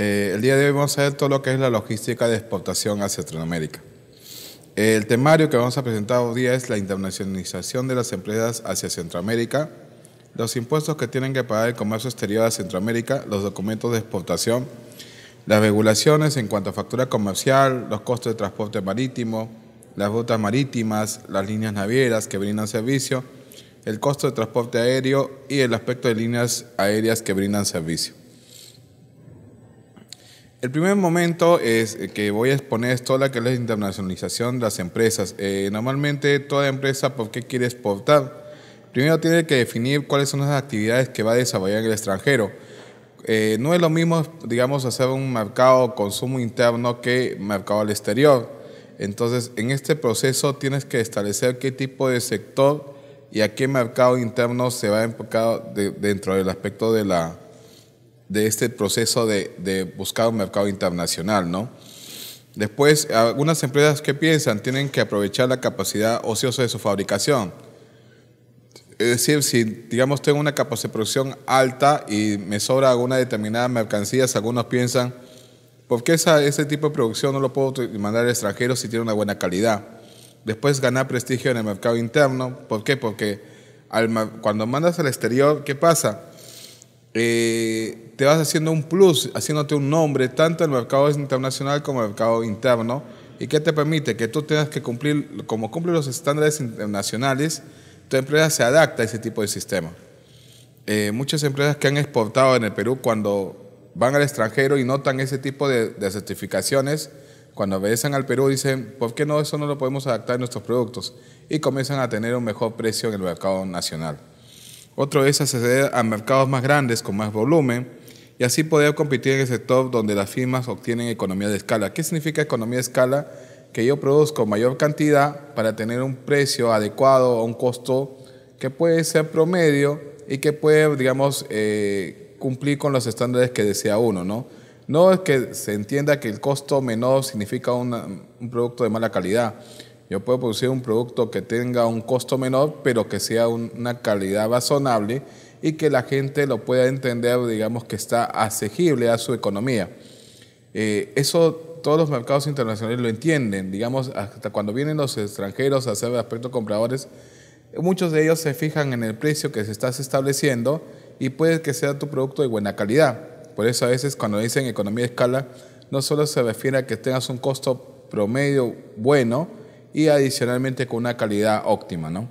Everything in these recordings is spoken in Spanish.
Eh, el día de hoy vamos a ver todo lo que es la logística de exportación hacia Centroamérica. El temario que vamos a presentar hoy día es la internacionalización de las empresas hacia Centroamérica, los impuestos que tienen que pagar el comercio exterior a Centroamérica, los documentos de exportación, las regulaciones en cuanto a factura comercial, los costos de transporte marítimo, las rutas marítimas, las líneas navieras que brindan servicio, el costo de transporte aéreo y el aspecto de líneas aéreas que brindan servicio. El primer momento es eh, que voy a exponer es toda la que es internacionalización de las empresas. Eh, normalmente toda empresa, ¿por qué quiere exportar? Primero tiene que definir cuáles son las actividades que va a desarrollar en el extranjero. Eh, no es lo mismo, digamos, hacer un mercado consumo interno que mercado al exterior. Entonces, en este proceso tienes que establecer qué tipo de sector y a qué mercado interno se va a enfocar dentro del aspecto de la, de este proceso de, de, buscar un mercado internacional, ¿no? Después, algunas empresas que piensan tienen que aprovechar la capacidad ociosa de su fabricación. Es decir, si digamos tengo una capacidad de producción alta y me sobra alguna determinada mercancía, algunos piensan, ¿por qué ese tipo de producción no lo puedo mandar al extranjero si tiene una buena calidad? Después ganar prestigio en el mercado interno. ¿Por qué? Porque cuando mandas al exterior, ¿qué pasa? Eh, te vas haciendo un plus, haciéndote un nombre tanto en el mercado internacional como en el mercado interno. ¿Y qué te permite? Que tú tengas que cumplir, como cumple los estándares internacionales, tu empresa se adapta a ese tipo de sistema. Eh, muchas empresas que han exportado en el Perú, cuando van al extranjero y notan ese tipo de, de certificaciones, cuando regresan al Perú dicen, ¿por qué no eso no lo podemos adaptar a nuestros productos? Y comienzan a tener un mejor precio en el mercado nacional. Otro es acceder a mercados más grandes, con más volumen, y así poder competir en el sector donde las firmas obtienen economía de escala. ¿Qué significa economía de escala? Que yo produzco mayor cantidad para tener un precio adecuado a un costo que puede ser promedio y que puede, digamos, eh, cumplir con los estándares que desea uno, ¿no? No es que se entienda que el costo menor significa un producto de mala calidad. Yo puedo producir un producto que tenga un costo menor, pero que sea una calidad razonable y que la gente lo pueda entender, digamos que está asequible a su economía. Eh, eso todos los mercados internacionales lo entienden, digamos, hasta cuando vienen los extranjeros a hacer aspecto compradores, muchos de ellos se fijan en el precio que se está estableciendo y puede que sea tu producto de buena calidad. Por eso a veces cuando dicen economía de escala, no solo se refiere a que tengas un costo promedio bueno y adicionalmente con una calidad óptima, ¿no?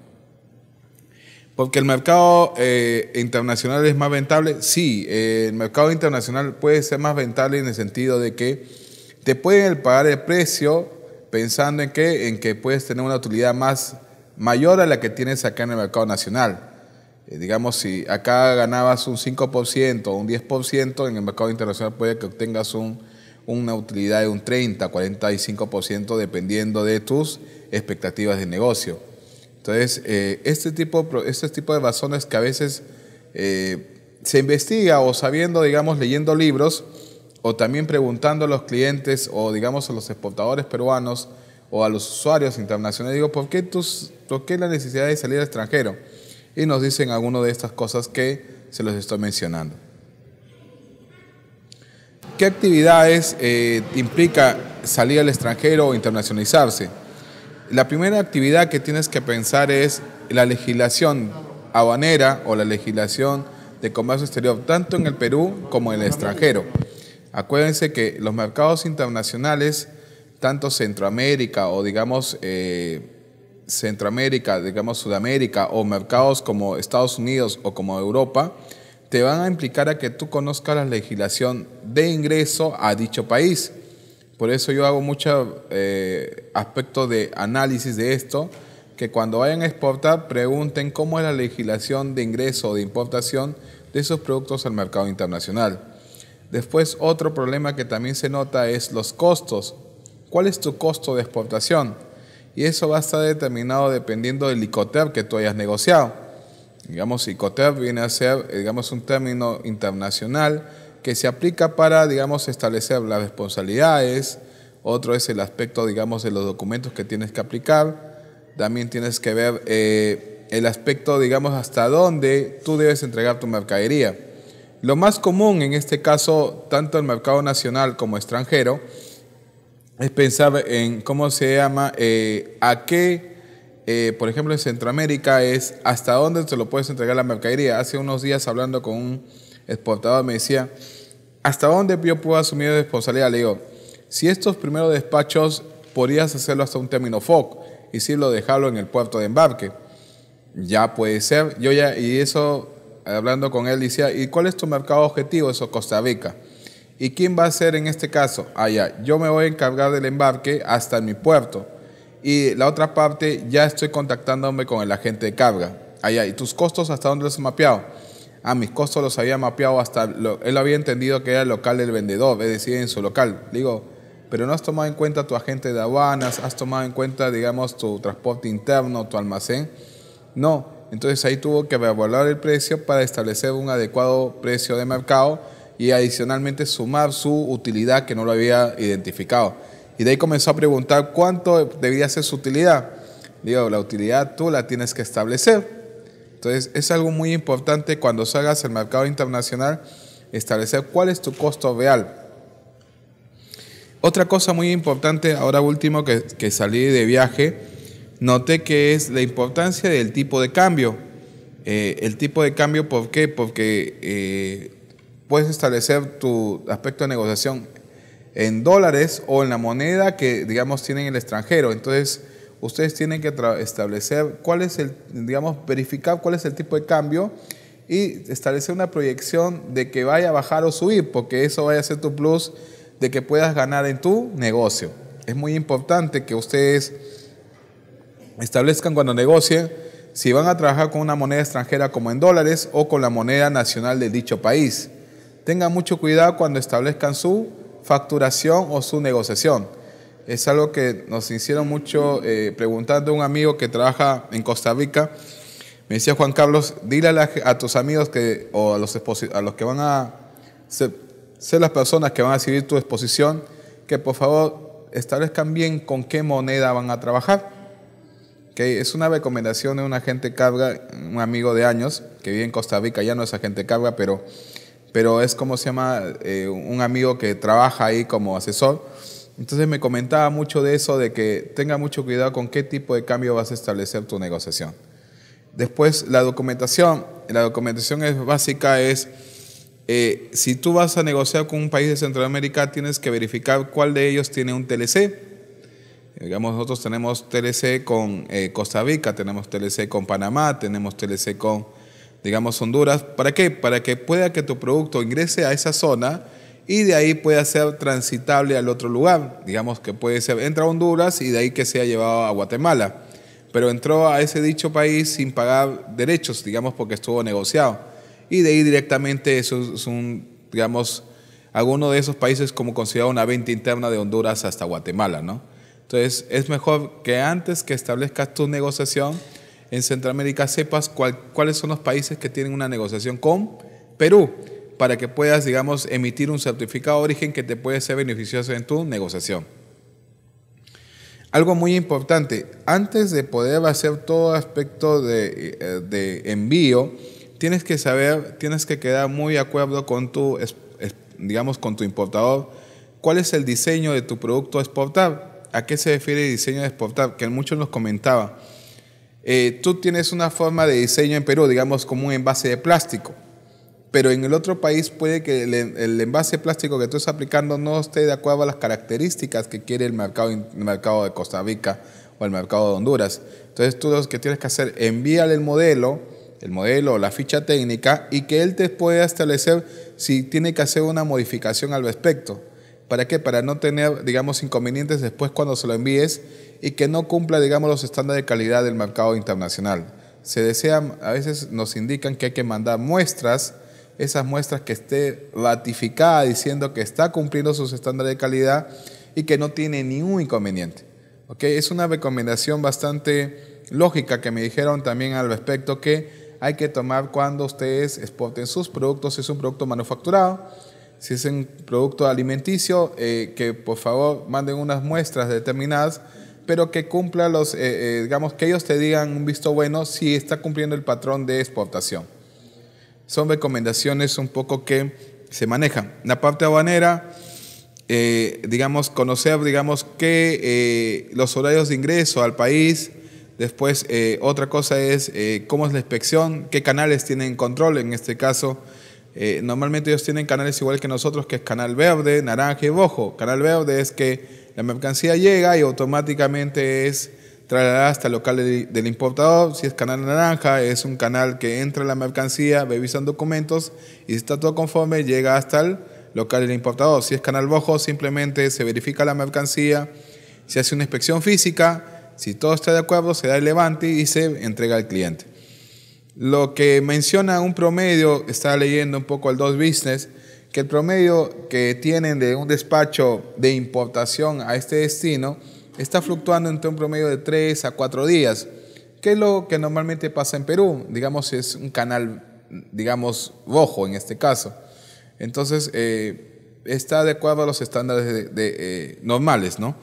Porque el mercado eh, internacional es más rentable. Sí, eh, el mercado internacional puede ser más rentable en el sentido de que te pueden pagar el precio pensando en que, en que puedes tener una utilidad más mayor a la que tienes acá en el mercado nacional. Eh, digamos, si acá ganabas un 5% o un 10%, en el mercado internacional puede que obtengas una utilidad de un 30, 45%, dependiendo de tus expectativas de negocio. Entonces, eh, este, tipo, este tipo de razones que a veces eh, se investiga o sabiendo, digamos, leyendo libros o también preguntando a los clientes o, digamos, a los exportadores peruanos o a los usuarios internacionales, digo, ¿por qué, tus, qué la necesidad de salir al extranjero? Y nos dicen algunas de estas cosas que se los estoy mencionando. ¿Qué actividades eh, implica salir al extranjero o internacionalizarse? La primera actividad que tienes que pensar es la legislación habanera o la legislación de comercio exterior, tanto en el Perú como en el extranjero. Acuérdense que los mercados internacionales, tanto Centroamérica o digamos eh, Centroamérica, digamos Sudamérica o mercados como Estados Unidos o como Europa, te van a implicar a que tú conozcas la legislación de ingreso a dicho país. Por eso yo hago mucho eh, aspectos de análisis de esto, que cuando vayan a exportar pregunten cómo es la legislación de ingreso o de importación de esos productos al mercado internacional. Después otro problema que también se nota es los costos. ¿Cuál es tu costo de exportación? Y eso va a estar determinado dependiendo del ICOTER que tú hayas negociado. Digamos, ICOTER viene a ser, eh, digamos, un término internacional que se aplica para, digamos, establecer las responsabilidades, otro es el aspecto, digamos, de los documentos que tienes que aplicar, también tienes que ver eh, el aspecto, digamos, hasta dónde tú debes entregar tu mercadería. Lo más común en este caso, tanto el mercado nacional como extranjero, es pensar en cómo se llama, eh, a qué, eh, por ejemplo, en Centroamérica es hasta dónde te lo puedes entregar la mercadería. Hace unos días hablando con un exportador, me decía, ¿hasta dónde yo puedo asumir responsabilidad? Le digo, si estos primeros despachos podrías hacerlo hasta un término FOC y si lo dejarlo en el puerto de embarque. Ya puede ser. Yo ya, y eso, hablando con él, decía, ¿y cuál es tu mercado objetivo? Eso, Costa Rica. ¿Y quién va a ser en este caso? Allá, ah, yo me voy a encargar del embarque hasta mi puerto. Y la otra parte, ya estoy contactándome con el agente de carga. Allá, ah, ¿y tus costos hasta dónde los mapeado? a ah, mis costos los había mapeado hasta, él había entendido que era el local del vendedor, es decir, en su local. digo, pero no has tomado en cuenta tu agente de aduanas, has tomado en cuenta, digamos, tu transporte interno, tu almacén. No, entonces ahí tuvo que evaluar el precio para establecer un adecuado precio de mercado y adicionalmente sumar su utilidad que no lo había identificado. Y de ahí comenzó a preguntar cuánto debía ser su utilidad. Digo, la utilidad tú la tienes que establecer. Entonces, es algo muy importante cuando salgas al mercado internacional establecer cuál es tu costo real. Otra cosa muy importante, ahora último que, salí de viaje, noté que es la importancia del tipo de cambio. Eh, el tipo de cambio, ¿por qué? Porque eh, puedes establecer tu aspecto de negociación en dólares o en la moneda que, digamos, tienen en el extranjero. Entonces, ustedes tienen que establecer cuál es el, digamos, verificar cuál es el tipo de cambio y establecer una proyección de que vaya a bajar o subir, porque eso vaya a ser tu plus de que puedas ganar en tu negocio. Es muy importante que ustedes establezcan cuando negocien si van a trabajar con una moneda extranjera como en dólares o con la moneda nacional de dicho país. Tengan mucho cuidado cuando establezcan su facturación o su negociación es algo que nos hicieron mucho eh, preguntar de un amigo que trabaja en Costa Rica. Me decía Juan Carlos, dile a, tus amigos que, o a los, a los que van a ser, las personas que van a seguir tu exposición, que por favor establezcan bien con qué moneda van a trabajar. que Es una recomendación de un agente carga, un amigo de años que vive en Costa Rica, ya no es agente carga, pero, pero es como se llama, eh, un amigo que trabaja ahí como asesor entonces me comentaba mucho de eso, de que tenga mucho cuidado con qué tipo de cambio vas a establecer tu negociación. Después, la documentación. La documentación es básica es, eh, si tú vas a negociar con un país de Centroamérica, tienes que verificar cuál de ellos tiene un TLC. Digamos, nosotros tenemos TLC con eh, Costa Rica, tenemos TLC con Panamá, tenemos TLC con, digamos, Honduras. ¿Para qué? Para que pueda que tu producto ingrese a esa zona y de ahí puede ser transitable al otro lugar. Digamos que puede ser, entra a Honduras y de ahí que sea llevado a Guatemala. Pero entró a ese dicho país sin pagar derechos, digamos, porque estuvo negociado. Y de ahí directamente eso es un, digamos, alguno de esos países como considerado una venta interna de Honduras hasta Guatemala, ¿no? Entonces, es mejor que antes que establezcas tu negociación en Centroamérica sepas cuáles son los países que tienen una negociación con Perú para que puedas, digamos, emitir un certificado de origen que te puede ser beneficioso en tu negociación. Algo muy importante, antes de poder hacer todo aspecto de, eh, envío, tienes que saber, tienes que quedar muy de acuerdo con tu, digamos, con tu importador, cuál es el diseño de tu producto a exportar. ¿A qué se refiere el diseño de exportar? Que muchos nos comentaban. Eh, tú tienes una forma de diseño en Perú, digamos, como un envase de plástico pero en el otro país puede que el, envase plástico que tú estás aplicando no esté de acuerdo a las características que quiere el mercado, el mercado de Costa Rica o el mercado de Honduras. Entonces tú lo que tienes que hacer, envíale el modelo, el modelo o la ficha técnica y que él te pueda establecer si tiene que hacer una modificación al respecto. ¿Para qué? Para no tener, digamos, inconvenientes después cuando se lo envíes y que no cumpla, digamos, los estándares de calidad del mercado internacional. Se desean, a veces nos indican que hay que mandar muestras, esas muestras que esté ratificada diciendo que está cumpliendo sus estándares de calidad y que no tiene ningún inconveniente. ¿Okay? Es una recomendación bastante lógica que me dijeron también al respecto que hay que tomar cuando ustedes exporten sus productos, si es un producto manufacturado, si es un producto alimenticio, eh, que por favor manden unas muestras determinadas, pero que cumpla los, eh, eh, digamos, que ellos te digan un visto bueno si está cumpliendo el patrón de exportación son recomendaciones un poco que se manejan. La parte aduanera, eh, digamos, conocer, digamos, que eh, los horarios de ingreso al país. Después, eh, otra cosa es cómo es la inspección, qué canales tienen control. En este caso, normalmente ellos tienen canales igual que nosotros, que es canal verde, naranja y rojo. Canal verde es que la mercancía llega y automáticamente es traerá hasta el local del, importador. Si es canal naranja, es un canal que entra la mercancía, revisan documentos y si está todo conforme, llega hasta el local del importador. Si es canal rojo, simplemente se verifica la mercancía, se hace una inspección física, si todo está de acuerdo, se da el levante y se entrega al cliente. Lo que menciona un promedio, está leyendo un poco el 2 Business, que el promedio que tienen de un despacho de importación a este destino, está fluctuando entre un promedio de 3 a 4 días, que es lo que normalmente pasa en Perú. Digamos, es un canal, digamos, rojo en este caso. Entonces, eh, está adecuado a los estándares de, eh, normales, ¿no?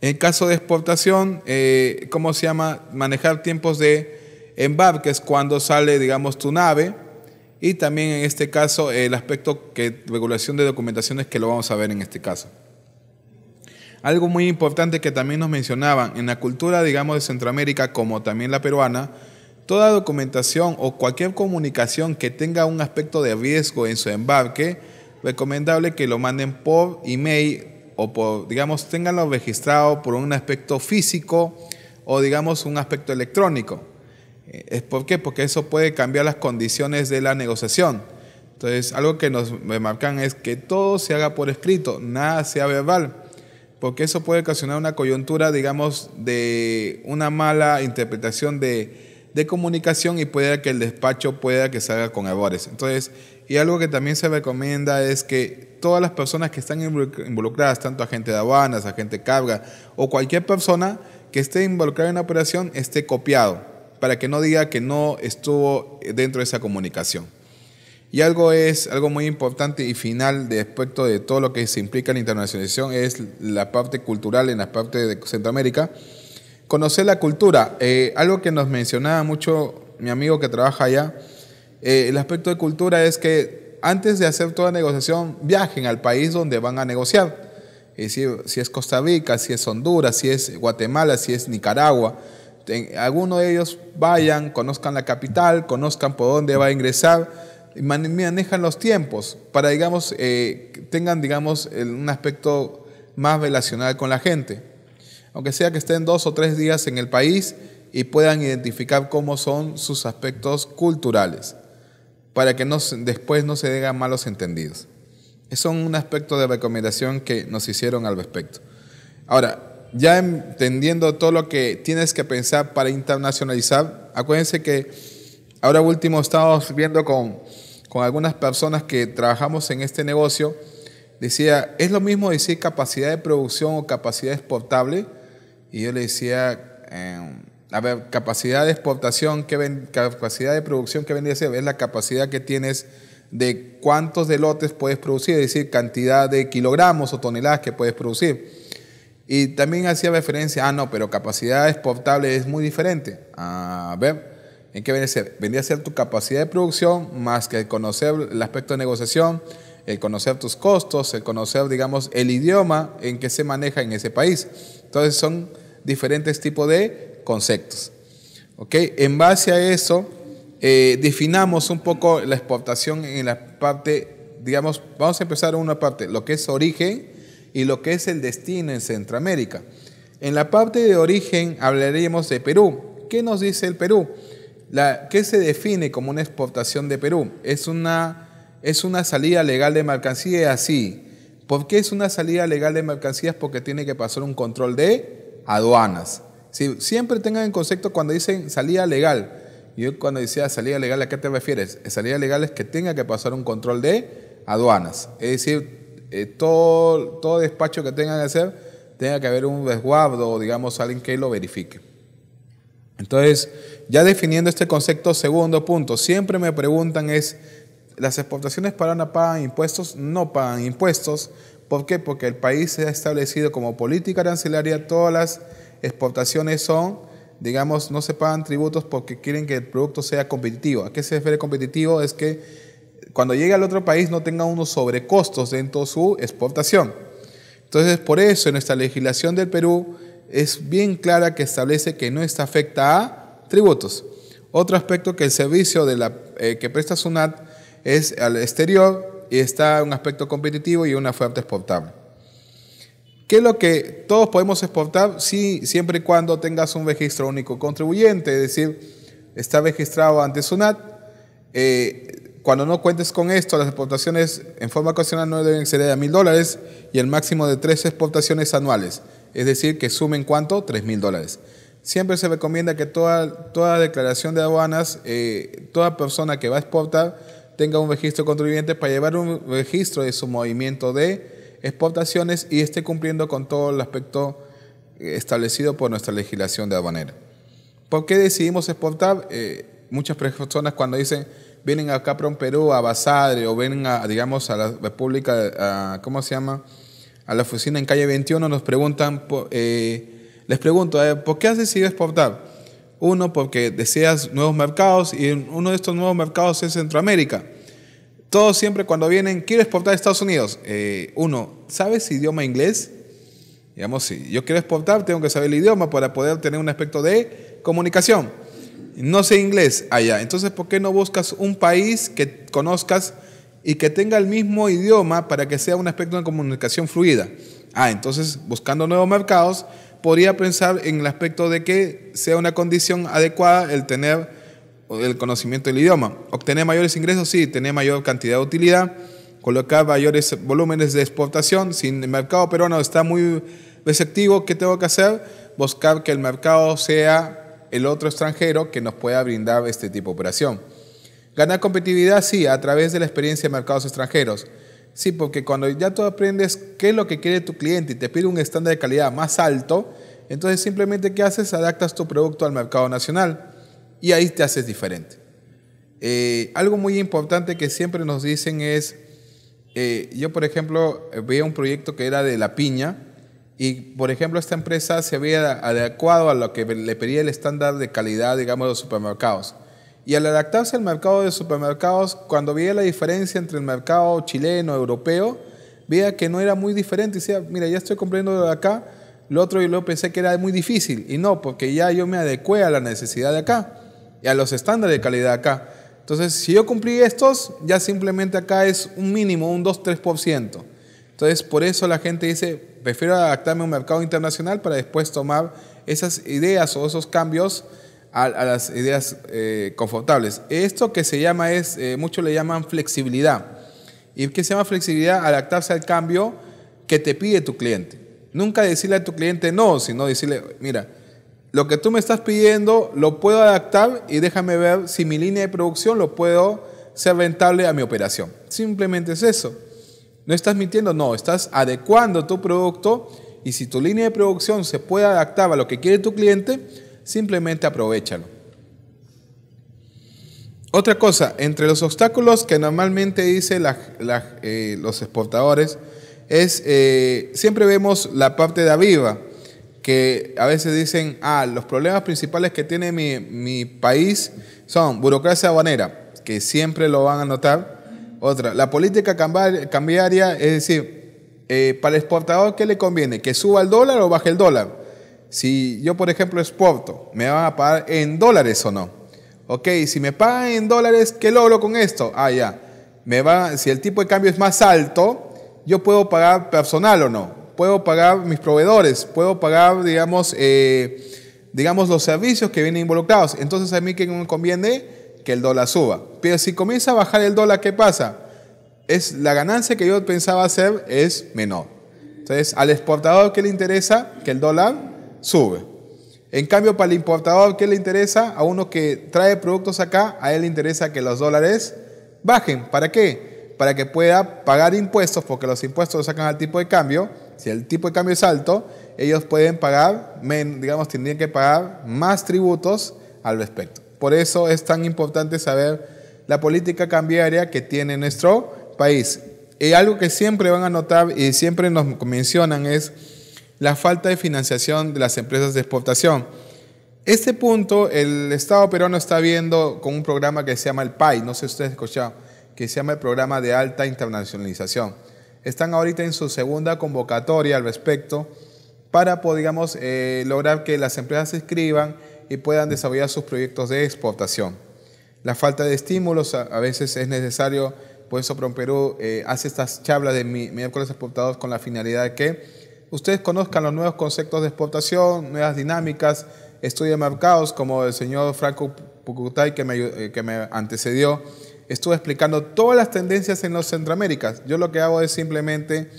En caso de exportación, eh, ¿cómo se llama? Manejar tiempos de embarques cuando sale, digamos, tu nave. Y también en este caso, el aspecto que regulación de es que lo vamos a ver en este caso. Algo muy importante que también nos mencionaban, en la cultura, digamos, de Centroamérica, como también la peruana, toda documentación o cualquier comunicación que tenga un aspecto de riesgo en su embarque, recomendable que lo manden por email o por, digamos, tenganlo registrado por un aspecto físico o, digamos, un aspecto electrónico. Eh, ¿Es por qué? Porque eso puede cambiar las condiciones de la negociación. Entonces, algo que nos marcan es que todo se haga por escrito, nada sea verbal porque eso puede ocasionar una coyuntura, digamos, de una mala interpretación de, comunicación y puede que el despacho pueda que salga con errores. Entonces, y algo que también se recomienda es que todas las personas que están involucradas, tanto agente de aduanas, agente carga o cualquier persona que esté involucrada en la operación, esté copiado para que no diga que no estuvo dentro de esa comunicación. Y algo es algo muy importante y final de aspecto de todo lo que se implica en la internacionalización es la parte cultural en la parte de Centroamérica. Conocer la cultura, eh, algo que nos mencionaba mucho mi amigo que trabaja allá, eh, el aspecto de cultura es que antes de hacer toda negociación, viajen al país donde van a negociar. Es eh, decir, si es Costa Rica, si es Honduras, si es Guatemala, si es Nicaragua, algunos de ellos vayan, conozcan la capital, conozcan por dónde va a ingresar manejan los tiempos para, digamos, eh, tengan, digamos, un aspecto más relacional con la gente. Aunque sea que estén dos o tres días en el país y puedan identificar cómo son sus aspectos culturales, para que no, después no se den malos entendidos. Es un aspecto de recomendación que nos hicieron al respecto. Ahora, ya entendiendo todo lo que tienes que pensar para internacionalizar, acuérdense que ahora último estamos viendo con con algunas personas que trabajamos en este negocio, decía, es lo mismo decir capacidad de producción o capacidad exportable. Y yo le decía, em, a ver, capacidad de exportación, ¿qué capacidad de producción, ¿qué vendría a ser? Es la capacidad que tienes de cuántos de lotes puedes producir, es decir, cantidad de kilogramos o toneladas que puedes producir. Y también hacía referencia, ah, no, pero capacidad exportable es muy diferente. A ver, ¿En qué vendría a ser? Vendría a ser tu capacidad de producción más que el conocer el aspecto de negociación, el conocer tus costos, el conocer, digamos, el idioma en que se maneja en ese país. Entonces son diferentes tipos de conceptos. ¿Ok? En base a eso, eh, definamos un poco la exportación en la parte, digamos, vamos a empezar en una parte, lo que es origen y lo que es el destino en Centroamérica. En la parte de origen hablaríamos de Perú. ¿Qué nos dice el Perú? ¿Qué se define como una exportación de Perú? Es una, es una salida legal de mercancías, así. ¿Por qué es una salida legal de mercancías? Porque tiene que pasar un control de aduanas. siempre tengan en concepto cuando dicen salida legal. Yo cuando decía salida legal, ¿a qué te refieres? Salida legal es que tenga que pasar un control de aduanas. Es decir, eh, todo, todo despacho que tengan que hacer, tenga que haber un resguardo, digamos, alguien que lo verifique. Entonces, ya definiendo este concepto, segundo punto, siempre me preguntan es, las exportaciones para pagan impuestos, no pagan impuestos. ¿Por qué? Porque el país se ha establecido como política arancelaria, todas las exportaciones son, digamos, no se pagan tributos porque quieren que el producto sea competitivo. ¿A qué se refiere competitivo? Es que cuando llegue al otro país no tenga unos sobrecostos dentro de su exportación. Entonces, por eso en nuestra legislación del Perú es bien clara que establece que no está afecta a tributos. Otro aspecto que el servicio de la, eh, que presta SUNAT es al exterior y está un aspecto competitivo y una oferta exportable. ¿Qué es lo que todos podemos exportar? Sí, siempre y cuando tengas un registro único contribuyente, es decir, está registrado ante SUNAT. Eh, cuando no cuentes con esto, las exportaciones en forma ocasional no deben exceder a mil dólares y el máximo de tres exportaciones anuales es decir, que sumen cuánto, 3 mil dólares. Siempre se recomienda que toda, toda declaración de aduanas, eh, toda persona que va a exportar, tenga un registro contribuyente para llevar un registro de su movimiento de exportaciones y esté cumpliendo con todo el aspecto eh, establecido por nuestra legislación de aduanera. ¿Por qué decidimos exportar? Eh, muchas personas cuando dicen, vienen acá para Perú, a Basadre, o vienen a, digamos, a la República, ¿cómo se llama? a la oficina en calle 21, nos preguntan, eh, les pregunto, eh, ¿por qué has decidido exportar? Uno, porque deseas nuevos mercados y uno de estos nuevos mercados es Centroamérica. Todos siempre cuando vienen, quiero exportar a Estados Unidos. Eh, uno, ¿sabes idioma inglés? Digamos, sí. yo quiero exportar, tengo que saber el idioma para poder tener un aspecto de comunicación. No sé inglés allá. Entonces, ¿por qué no buscas un país que conozcas? y que tenga el mismo idioma para que sea un aspecto de comunicación fluida. Ah, entonces, buscando nuevos mercados, podría pensar en el aspecto de que sea una condición adecuada el tener el conocimiento del idioma. Obtener mayores ingresos, sí, tener mayor cantidad de utilidad, colocar mayores volúmenes de exportación. Si el mercado peruano está muy receptivo, ¿qué tengo que hacer? Buscar que el mercado sea el otro extranjero que nos pueda brindar este tipo de operación. Ganar competitividad, sí, a través de la experiencia de mercados extranjeros. Sí, porque cuando ya tú aprendes qué es lo que quiere tu cliente y te pide un estándar de calidad más alto, entonces simplemente ¿qué haces? Adaptas tu producto al mercado nacional y ahí te haces diferente. Eh, algo muy importante que siempre nos dicen es, eh, yo por ejemplo veía un proyecto que era de la piña y por ejemplo esta empresa se había adecuado a lo que le pedía el estándar de calidad, digamos, de los supermercados. Y al adaptarse al mercado de supermercados, cuando vi la diferencia entre el mercado chileno, europeo, veía que no era muy diferente. Decía, mira, ya estoy comprando de acá, lo otro y luego pensé que era muy difícil. Y no, porque ya yo me adecué a la necesidad de acá y a los estándares de calidad de acá. Entonces, si yo cumplí estos, ya simplemente acá es un mínimo, un 2-3%. Entonces, por eso la gente dice, prefiero adaptarme a un mercado internacional para después tomar esas ideas o esos cambios a, las ideas eh, confortables. Esto que se llama es, eh, muchos le llaman flexibilidad. ¿Y qué se llama flexibilidad? Adaptarse al cambio que te pide tu cliente. Nunca decirle a tu cliente no, sino decirle, mira, lo que tú me estás pidiendo lo puedo adaptar y déjame ver si mi línea de producción lo puedo ser rentable a mi operación. Simplemente es eso. No estás mintiendo, no, estás adecuando tu producto y si tu línea de producción se puede adaptar a lo que quiere tu cliente, Simplemente aprovechalo. Otra cosa, entre los obstáculos que normalmente dicen eh, los exportadores, es eh, siempre vemos la parte de aviva, que a veces dicen, ah, los problemas principales que tiene mi, mi país son burocracia habanera, que siempre lo van a notar. Otra, la política cambiaria, es decir, eh, para el exportador, ¿qué le conviene? ¿Que suba el dólar o baje el dólar? Si yo, por ejemplo, exporto, ¿me van a pagar en dólares o no? Ok, si me pagan en dólares, ¿qué logro con esto? Ah, ya. Me va, si el tipo de cambio es más alto, yo puedo pagar personal o no. Puedo pagar mis proveedores, puedo pagar, digamos, eh, digamos los servicios que vienen involucrados. Entonces a mí que me conviene que el dólar suba. Pero si comienza a bajar el dólar, ¿qué pasa? Es la ganancia que yo pensaba hacer es menor. Entonces, al exportador que le interesa que el dólar sube. En cambio, para el importador, ¿qué le interesa? A uno que trae productos acá, a él le interesa que los dólares bajen. ¿Para qué? Para que pueda pagar impuestos, porque los impuestos lo sacan al tipo de cambio. Si el tipo de cambio es alto, ellos pueden pagar, digamos, tendrían que pagar más tributos al respecto. Por eso es tan importante saber la política cambiaria que tiene nuestro país. Y algo que siempre van a notar y siempre nos mencionan es la falta de financiación de las empresas de exportación. Este punto el Estado peruano está viendo con un programa que se llama el PAI, no sé si ustedes han escuchado, que se llama el Programa de Alta Internacionalización. Están ahorita en su segunda convocatoria al respecto para, pues, digamos, eh, lograr que las empresas se inscriban y puedan desarrollar sus proyectos de exportación. La falta de estímulos a, veces es necesario, por eso Perú eh, hace estas charlas de me miércoles exportados con la finalidad de que ustedes conozcan los nuevos conceptos de exportación, nuevas dinámicas, de mercados, como el señor Franco Pucutay eh, que me, antecedió, estuvo explicando todas las tendencias en los Centroaméricas. Yo lo que hago es simplemente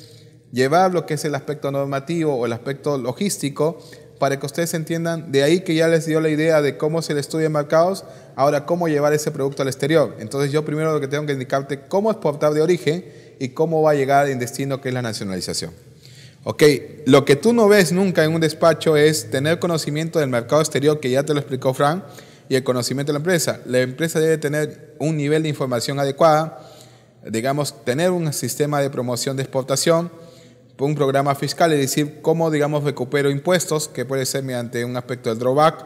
llevar lo que es el aspecto normativo o el aspecto logístico para que ustedes entiendan, de ahí que ya les dio la idea de cómo es el estudio de mercados, ahora cómo llevar ese producto al exterior. Entonces yo primero lo que tengo que indicarte cómo exportar de origen y cómo va a llegar en destino, que es la nacionalización. Ok, lo que tú no ves nunca en un despacho es tener conocimiento del mercado exterior, que ya te lo explicó Frank, y el conocimiento de la empresa. La empresa debe tener un nivel de información adecuada, digamos, tener un sistema de promoción de exportación, un programa fiscal, es decir, cómo, digamos, recupero impuestos, que puede ser mediante un aspecto del drawback,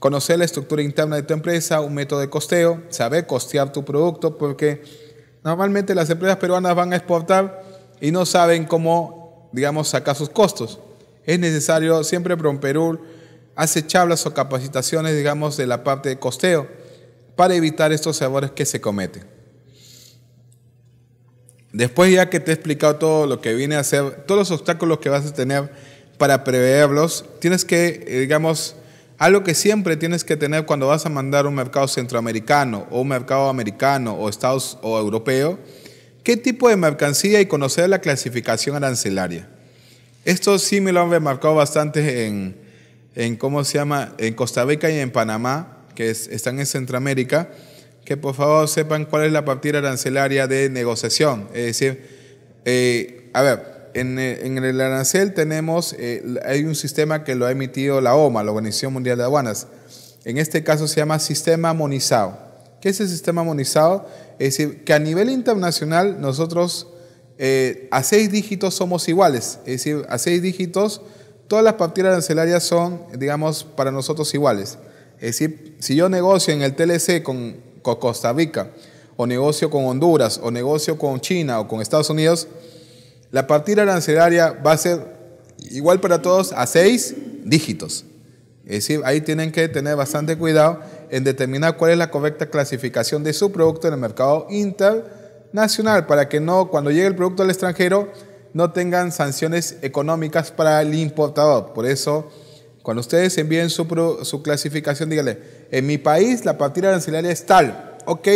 conocer la estructura interna de tu empresa, un método de costeo, saber costear tu producto, porque normalmente las empresas peruanas van a exportar y no saben cómo digamos, sacar sus costos. Es necesario, siempre Perú hace charlas o capacitaciones, digamos, de la parte de costeo para evitar estos errores que se cometen. Después ya que te he explicado todo lo que viene a ser, todos los obstáculos que vas a tener para preverlos, tienes que, eh, digamos, algo que siempre tienes que tener cuando vas a mandar un mercado centroamericano o un mercado americano o Estados o europeo, ¿Qué tipo de mercancía y conocer la clasificación arancelaria? Esto sí me lo han remarcado bastante en, en ¿cómo se llama? En Costa Rica y en Panamá, que están en Centroamérica, que por favor sepan cuál es la partida arancelaria de negociación. Es decir, eh, a ver, en, el arancel tenemos, eh, hay un sistema que lo ha emitido la OMA, la Organización Mundial de Aduanas. En este caso se llama sistema amonizado. ¿Qué es el sistema monizado? Es decir, que a nivel internacional nosotros eh, a seis dígitos somos iguales. Es decir, a seis dígitos todas las partidas arancelarias son, digamos, para nosotros iguales. Es decir, si yo negocio en el TLC con, con Costa Rica, o negocio con Honduras, o negocio con China o con Estados Unidos, la partida arancelaria va a ser igual para todos a seis dígitos. Es decir, ahí tienen que tener bastante cuidado en determinar cuál es la correcta clasificación de su producto en el mercado internacional para que no, cuando llegue el producto al extranjero, no tengan sanciones económicas para el importador. Por eso, cuando ustedes envíen su, su clasificación, díganle, en mi país la partida arancelaria es tal, ok,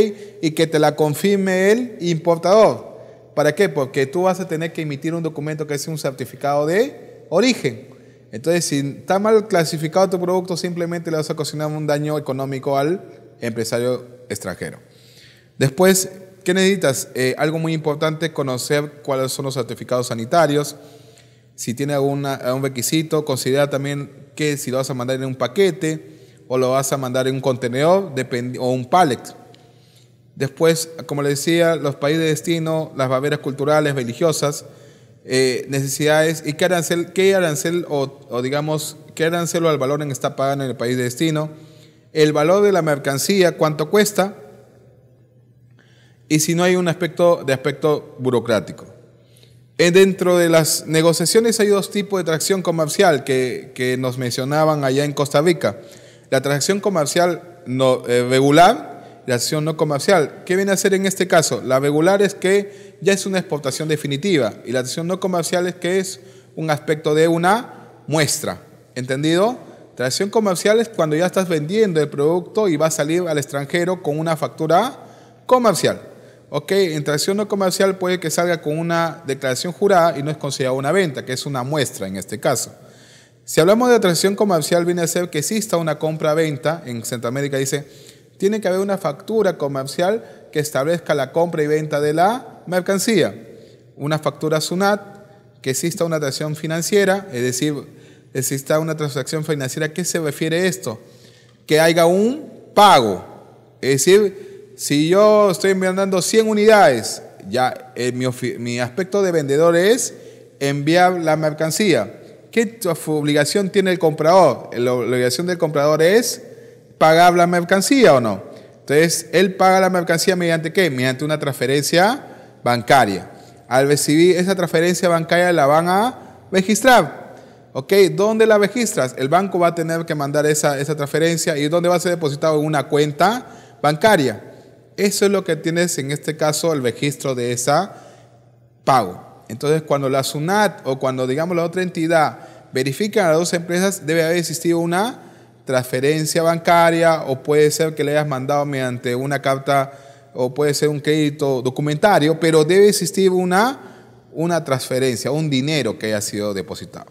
y que te la confirme el importador. ¿Para qué? Porque tú vas a tener que emitir un documento que es un certificado de origen. Entonces, si está mal clasificado tu producto, simplemente le vas a ocasionar un daño económico al empresario extranjero. Después, ¿qué necesitas? Eh, algo muy importante, conocer cuáles son los certificados sanitarios. Si tiene algún requisito, considera también que si lo vas a mandar en un paquete o lo vas a mandar en un contenedor o un pallet. Después, como les decía, los países de destino, las barreras culturales, religiosas, eh, necesidades y qué arancel, qué arancel o, digamos, qué arancel o al valor en está pagando en el país de destino, el valor de la mercancía, cuánto cuesta, y si no hay un aspecto de aspecto burocrático. Eh, dentro de las negociaciones hay dos tipos de tracción comercial que, que nos mencionaban allá en Costa Rica. La tracción comercial no, eh, regular, la acción no comercial. ¿Qué viene a ser en este caso? La regular es que ya es una exportación definitiva y la acción no comercial es que es un aspecto de una muestra. ¿Entendido? La acción comercial es cuando ya estás vendiendo el producto y va a salir al extranjero con una factura comercial. Ok, en tracción no comercial puede que salga con una declaración jurada y no es considerada una venta, que es una muestra en este caso. Si hablamos de atracción comercial, viene a ser que exista una compra-venta. En Centroamérica dice, tiene que haber una factura comercial que establezca la compra y venta de la mercancía. Una factura SUNAT, que exista una transacción financiera, es decir, exista una transacción financiera. qué se refiere esto? Que haya un pago. Es decir, si yo estoy enviando 100 unidades, ya eh, mi, mi aspecto de vendedor es enviar la mercancía. ¿Qué obligación tiene el comprador? La obligación del comprador es pagar la mercancía o no. Entonces, él paga la mercancía mediante qué? Mediante una transferencia bancaria. Al recibir esa transferencia bancaria la van a registrar. ¿Ok? ¿Dónde la registras? El banco va a tener que mandar esa, esa transferencia y dónde va a ser depositado en una cuenta bancaria. Eso es lo que tienes en este caso el registro de esa pago. Entonces, cuando la SUNAT o cuando digamos la otra entidad verifican a las dos empresas, debe haber existido una transferencia bancaria o puede ser que le hayas mandado mediante una carta o puede ser un crédito documentario, pero debe existir una, una transferencia, un dinero que haya sido depositado.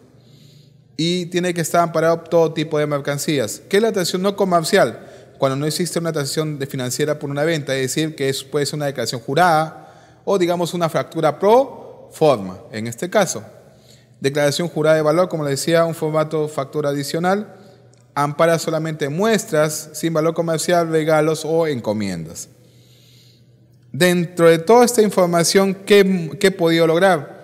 Y tiene que estar amparado todo tipo de mercancías. ¿Qué es la transacción no comercial? Cuando no existe una transacción financiera por una venta, es decir, que es, puede ser una declaración jurada o digamos una factura pro forma, en este caso. Declaración jurada de valor, como le decía, un formato factura adicional Ampara solamente muestras sin valor comercial, regalos o encomiendas. Dentro de toda esta información, ¿qué, qué he podido lograr?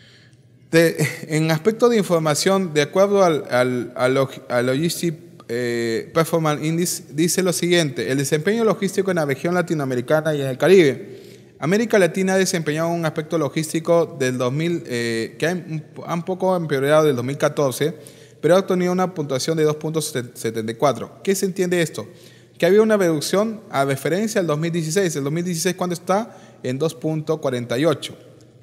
en aspecto de información, de acuerdo al, al, Logistic eh, Performance Index, dice lo siguiente, el desempeño logístico en la región latinoamericana y en el Caribe. América Latina ha desempeñado un aspecto logístico del 2000, eh, que ha un poco empeorado del 2014 pero ha obtenido una puntuación de 2.74. ¿Qué se entiende esto? Que había una reducción a referencia al 2016. El 2016, cuando está? En 2.48.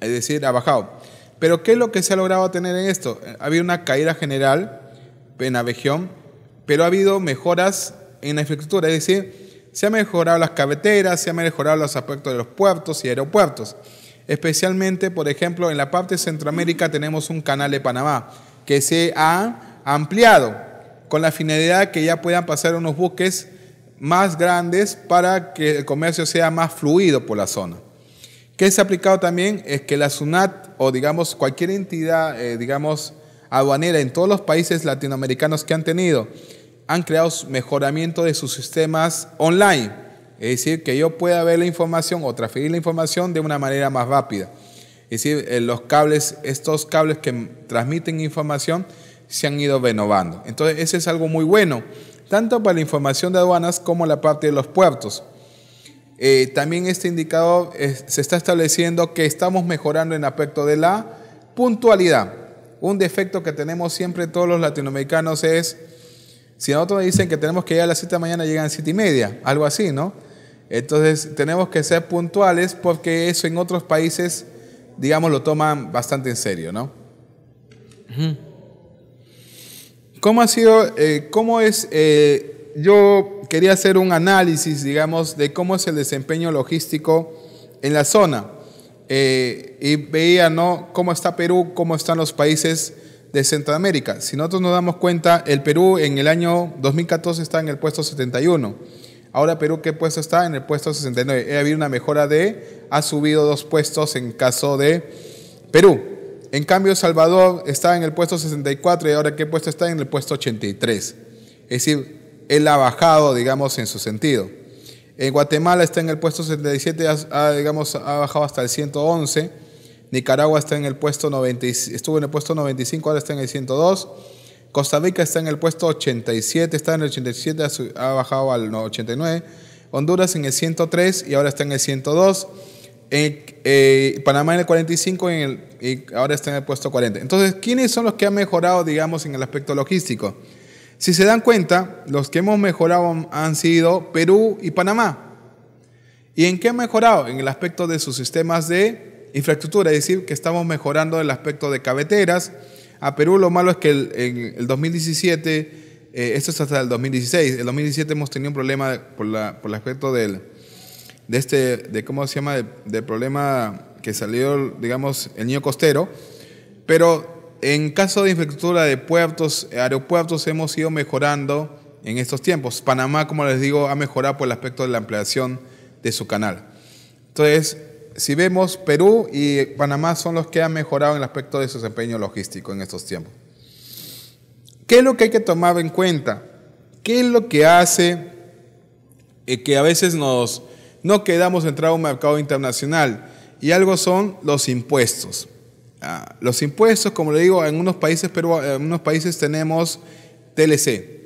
Es decir, ha bajado. Pero ¿qué es lo que se ha logrado tener en esto? Ha habido una caída general en la región, pero ha habido mejoras en la infraestructura. Es decir, se han mejorado las carreteras, se han mejorado los aspectos de los puertos y aeropuertos. Especialmente, por ejemplo, en la parte de Centroamérica tenemos un canal de Panamá que se ha ampliado con la finalidad de que ya puedan pasar unos buques más grandes para que el comercio sea más fluido por la zona. ¿Qué se ha aplicado también? Es que la SUNAT o digamos cualquier entidad, eh, digamos, aduanera en todos los países latinoamericanos que han tenido, han creado mejoramiento de sus sistemas online. Es decir, que yo pueda ver la información o transferir la información de una manera más rápida. Es decir, eh, los cables, estos cables que transmiten información, se han ido renovando. Entonces, eso es algo muy bueno, tanto para la información de aduanas como la parte de los puertos. Eh, también este indicador se está estableciendo que estamos mejorando en aspecto de la puntualidad. Un defecto que tenemos siempre todos los latinoamericanos es, si a nosotros dicen que tenemos que ir a las 7 de la mañana, llegan a 7 y media, algo así, ¿no? Entonces tenemos que ser puntuales porque eso en otros países, digamos, lo toman bastante en serio, ¿no? ¿Cómo ha sido, eh, cómo es, eh, yo quería hacer un análisis, digamos, de cómo es el desempeño logístico en la zona. Eh, y veía, ¿no?, cómo está Perú, cómo están los países de Centroamérica. Si nosotros nos damos cuenta, el Perú en el año 2014 está en el puesto 71. Ahora Perú, ¿qué puesto está? En el puesto 69. Ha habido una mejora de, ha subido dos puestos en caso de Perú. En cambio, Salvador está en el puesto 64 y ahora qué puesto está en el puesto 83. Es decir, él ha bajado, digamos, en su sentido. En Guatemala está en el puesto 77, ha, digamos, ha bajado hasta el 111. Nicaragua está en el puesto 90, estuvo en el puesto 95, ahora está en el 102. Costa Rica está en el puesto 87, está en el 87, ha bajado al 89. Honduras en el 103 y ahora está en el 102. Eh, Panamá en el 45 y ahora está en el puesto 40. Entonces, ¿quiénes son los que han mejorado, digamos, en el aspecto logístico? Si se dan cuenta, los que hemos mejorado han sido Perú y Panamá. ¿Y en qué han mejorado? En el aspecto de sus sistemas de infraestructura, es decir, que estamos mejorando el aspecto de cabeteras. A Perú lo malo es que en el 2017, eh, esto es hasta el 2016, el 2017 hemos tenido un problema por el aspecto del de este, de cómo se llama, del problema que salió, digamos, el niño costero, pero en caso de infraestructura de puertos, aeropuertos, hemos ido mejorando en estos tiempos. Panamá, como les digo, ha mejorado por el aspecto de la ampliación de su canal. Entonces, si vemos, Perú y Panamá son los que han mejorado en el aspecto de su desempeño logístico en estos tiempos. ¿Qué es lo que hay que tomar en cuenta? ¿Qué es lo que hace eh, que a veces nos, no quedamos entrar a un mercado internacional. Y algo son los impuestos. Ah, los impuestos, como le digo, en unos países, pero en unos países tenemos TLC.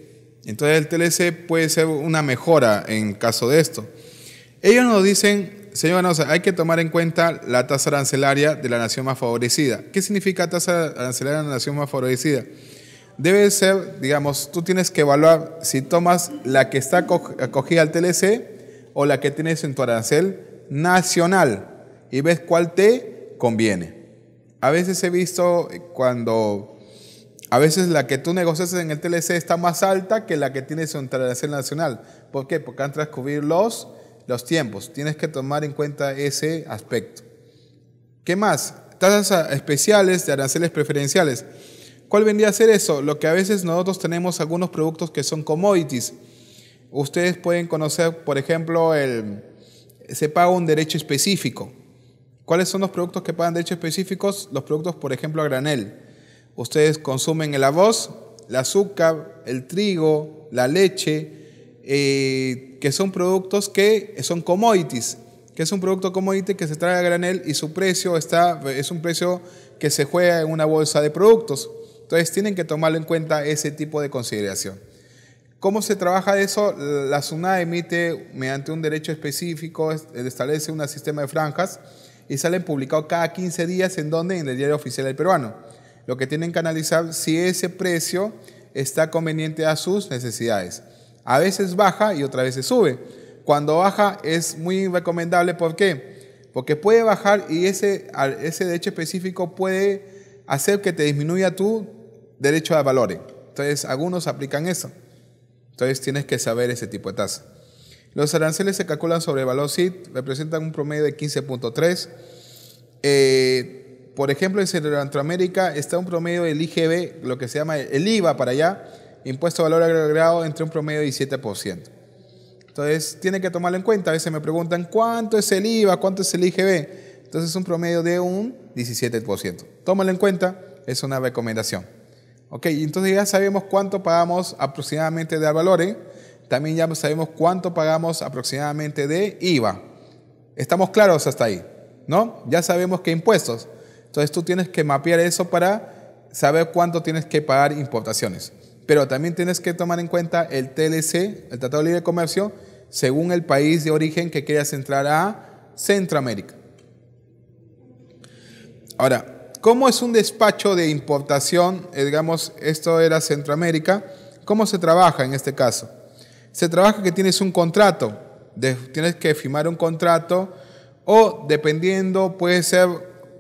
Entonces el TLC puede ser una mejora en caso de esto. Ellos nos dicen, señor ganosa hay que tomar en cuenta la tasa arancelaria de la nación más favorecida. ¿Qué significa tasa arancelaria de la nación más favorecida? Debe ser, digamos, tú tienes que evaluar si tomas la que está acogida al TLC o la que tienes en tu arancel nacional y ves cuál te conviene. A veces he visto cuando, a veces la que tú negocias en el TLC está más alta que la que tienes en tu arancel nacional. ¿Por qué? Porque han transcurrido los, los tiempos. Tienes que tomar en cuenta ese aspecto. ¿Qué más? Tasas especiales de aranceles preferenciales. ¿Cuál vendría a ser eso? Lo que a veces nosotros tenemos algunos productos que son commodities Ustedes pueden conocer, por ejemplo, se paga un derecho específico. ¿Cuáles son los productos que pagan derechos específicos? Los productos, por ejemplo, a granel. Ustedes consumen el arroz, el azúcar, el trigo, la leche, eh, que son productos que son commodities, que es un producto commodity que se trae a granel y su precio está, es un precio que se juega en una bolsa de productos. Entonces tienen que tomarlo en cuenta ese tipo de consideración. ¿Cómo se trabaja eso? La SUNA emite mediante un derecho específico, establece un sistema de franjas y salen publicados cada 15 días en donde en el diario oficial del peruano. Lo que tienen que analizar si ese precio está conveniente a sus necesidades. A veces baja y otra veces sube. Cuando baja es muy recomendable, ¿por qué? Porque puede bajar y ese, ese derecho específico puede hacer que te disminuya tu derecho a valores. Entonces, algunos aplican eso. Entonces tienes que saber ese tipo de tasa. Los aranceles se calculan sobre el valor SIT, representan un promedio de 15.3. Eh, por ejemplo, en Centroamérica está un promedio del IGB, lo que se llama el IVA para allá, impuesto a valor agregado entre un promedio de 17%. Entonces, tiene que tomarlo en cuenta. A veces me preguntan, ¿cuánto es el IVA? ¿Cuánto es el IGB? Entonces, es un promedio de un 17%. Tómalo en cuenta, es una recomendación. Ok, entonces ya sabemos cuánto pagamos aproximadamente de Alvalore. También ya sabemos cuánto pagamos aproximadamente de IVA. Estamos claros hasta ahí, ¿no? Ya sabemos qué impuestos. Entonces tú tienes que mapear eso para saber cuánto tienes que pagar importaciones. Pero también tienes que tomar en cuenta el TLC, el Tratado Libre de Comercio, según el país de origen que quieras entrar a Centroamérica. Ahora, ¿Cómo es un despacho de importación? Eh, digamos, esto era Centroamérica. ¿Cómo se trabaja en este caso? Se trabaja que tienes un contrato, tienes que firmar un contrato o dependiendo, puede ser,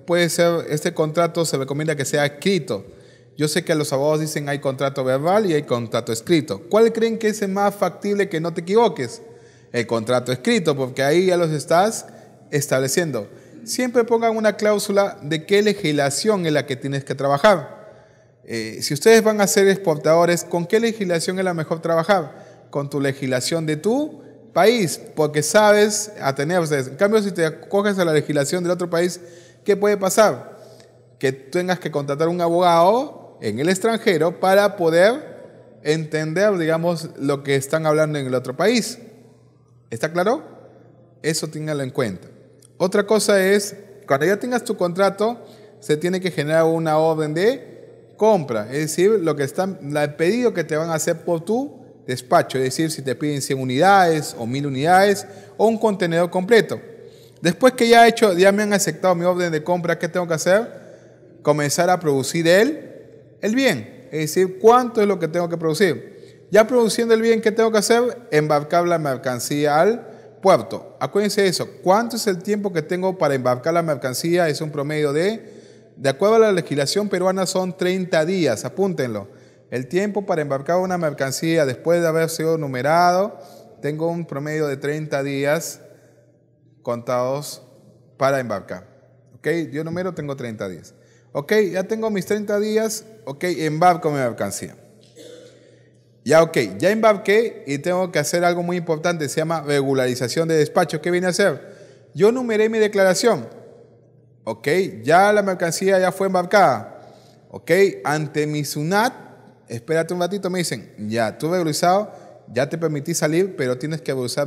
puede ser, este contrato se recomienda que sea escrito. Yo sé que los abogados dicen hay contrato verbal y hay contrato escrito. ¿Cuál creen que es el más factible que no te equivoques? El contrato escrito, porque ahí ya los estás estableciendo siempre pongan una cláusula de qué legislación es la que tienes que trabajar. Eh, si ustedes van a ser exportadores, ¿con qué legislación es la mejor trabajar? Con tu legislación de tu país, porque sabes atenerse. En cambio, si te acoges a la legislación del otro país, ¿qué puede pasar? Que tengas que contratar un abogado en el extranjero para poder entender, digamos, lo que están hablando en el otro país. ¿Está claro? Eso téngalo en cuenta. Otra cosa es, cuando ya tengas tu contrato, se tiene que generar una orden de compra, es decir, lo que están, el pedido que te van a hacer por tu despacho, es decir, si te piden 100 unidades o 1000 unidades o un contenedor completo. Después que ya he hecho, ya me han aceptado mi orden de compra, ¿qué tengo que hacer? Comenzar a producir el, el bien, es decir, cuánto es lo que tengo que producir. Ya produciendo el bien, ¿qué tengo que hacer? Embarcar la mercancía al puerto. Acuérdense eso. ¿Cuánto es el tiempo que tengo para embarcar la mercancía? Es un promedio de, de acuerdo a la legislación peruana, son 30 días. Apúntenlo. El tiempo para embarcar una mercancía después de haber sido numerado, tengo un promedio de 30 días contados para embarcar. ¿Ok? Yo número tengo 30 días. ¿Ok? Ya tengo mis 30 días. ¿Ok? Embarco mi mercancía. Ya, ok, ya embarqué y tengo que hacer algo muy importante, se llama regularización de despacho. ¿Qué viene a hacer? Yo numeré mi declaración. Ok, ya la mercancía ya fue embarcada. Ok, ante mi SUNAT, espérate un ratito, me dicen, ya, tú regularizado, ya te permití salir, pero tienes que revisar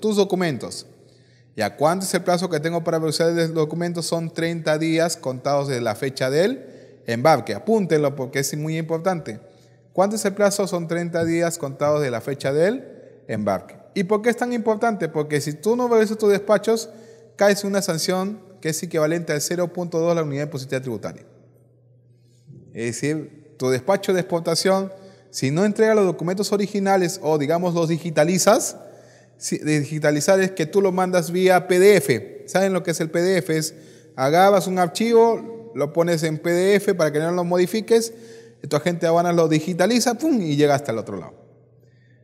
tus documentos. ¿Ya cuánto es el plazo que tengo para revisar los documentos? Son 30 días contados desde la fecha del embarque. Apúntenlo porque es muy importante. ¿Cuánto es el plazo? Son 30 días contados de la fecha del embarque. ¿Y por qué es tan importante? Porque si tú no a tus despachos, caes en una sanción que es equivalente al 0.2 de la unidad de imposición tributaria. Es decir, tu despacho de exportación, si no entrega los documentos originales o digamos los digitalizas, digitalizar es que tú lo mandas vía PDF. ¿Saben lo que es el PDF? Es agarras un archivo, lo pones en PDF para que no lo modifiques, tu agente de aduanas lo digitaliza, ¡pum! y llega hasta el otro lado.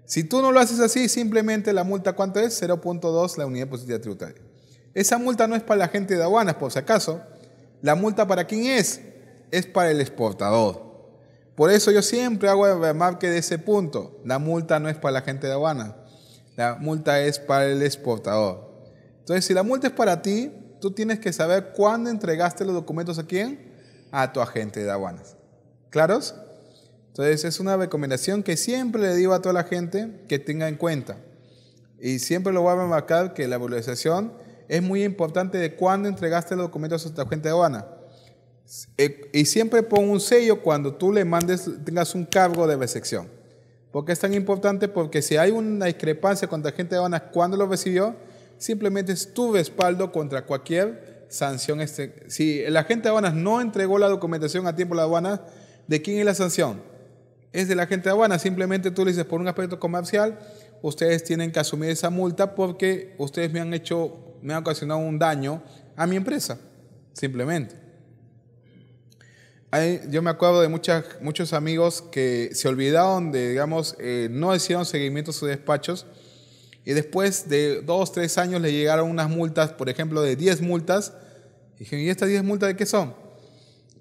Si tú no lo haces así, simplemente la multa, ¿cuánto es? 0.2 la unidad positiva tributaria. Esa multa no es para la gente de aduanas, por si acaso. La multa para quién es? Es para el exportador. Por eso yo siempre hago el que de ese punto. La multa no es para la gente de aduanas. La multa es para el exportador. Entonces, si la multa es para ti, tú tienes que saber cuándo entregaste los documentos a quién? A tu agente de aduanas. ¿Claros? Entonces es una recomendación que siempre le digo a toda la gente que tenga en cuenta. Y siempre lo voy a remarcar que la valorización es muy importante de cuándo entregaste los documentos a su agente de aduana. Eh, y siempre pon un sello cuando tú le mandes, tengas un cargo de recepción. porque es tan importante? Porque si hay una discrepancia con tu agente de aduanas cuando lo recibió, simplemente es tu respaldo contra cualquier sanción. Este. Si el agente de aduanas no entregó la documentación a tiempo a la aduana, ¿De quién es la sanción? Es de la gente de aduana. Simplemente tú le dices, por un aspecto comercial, ustedes tienen que asumir esa multa porque ustedes me han hecho, me han ocasionado un daño a mi empresa. Simplemente. yo me acuerdo de muchas, muchos amigos que se olvidaron de, digamos, eh, no hicieron seguimiento a sus despachos y después de dos, tres años le llegaron unas multas, por ejemplo, de 10 multas. Y dije, ¿y estas 10 multas de qué son?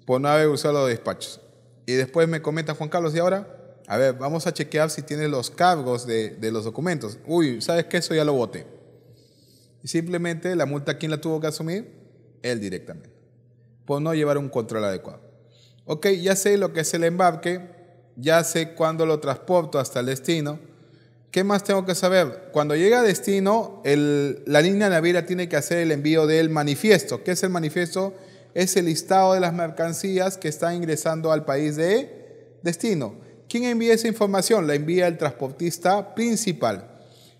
Por no haber usado los despachos. Y después me comenta Juan Carlos, ¿y ahora? A ver, vamos a chequear si tiene los cargos de, de los documentos. Uy, ¿sabes qué? Eso ya lo voté. Y simplemente la multa, ¿quién la tuvo que asumir? Él directamente. Por no llevar un control adecuado. Ok, ya sé lo que es el embarque, ya sé cuándo lo transporto hasta el destino. ¿Qué más tengo que saber? Cuando llega a destino, el, la línea naviera tiene que hacer el envío del manifiesto. ¿Qué es el manifiesto? es el listado de las mercancías que están ingresando al país de destino. ¿Quién envía esa información? La envía el transportista principal.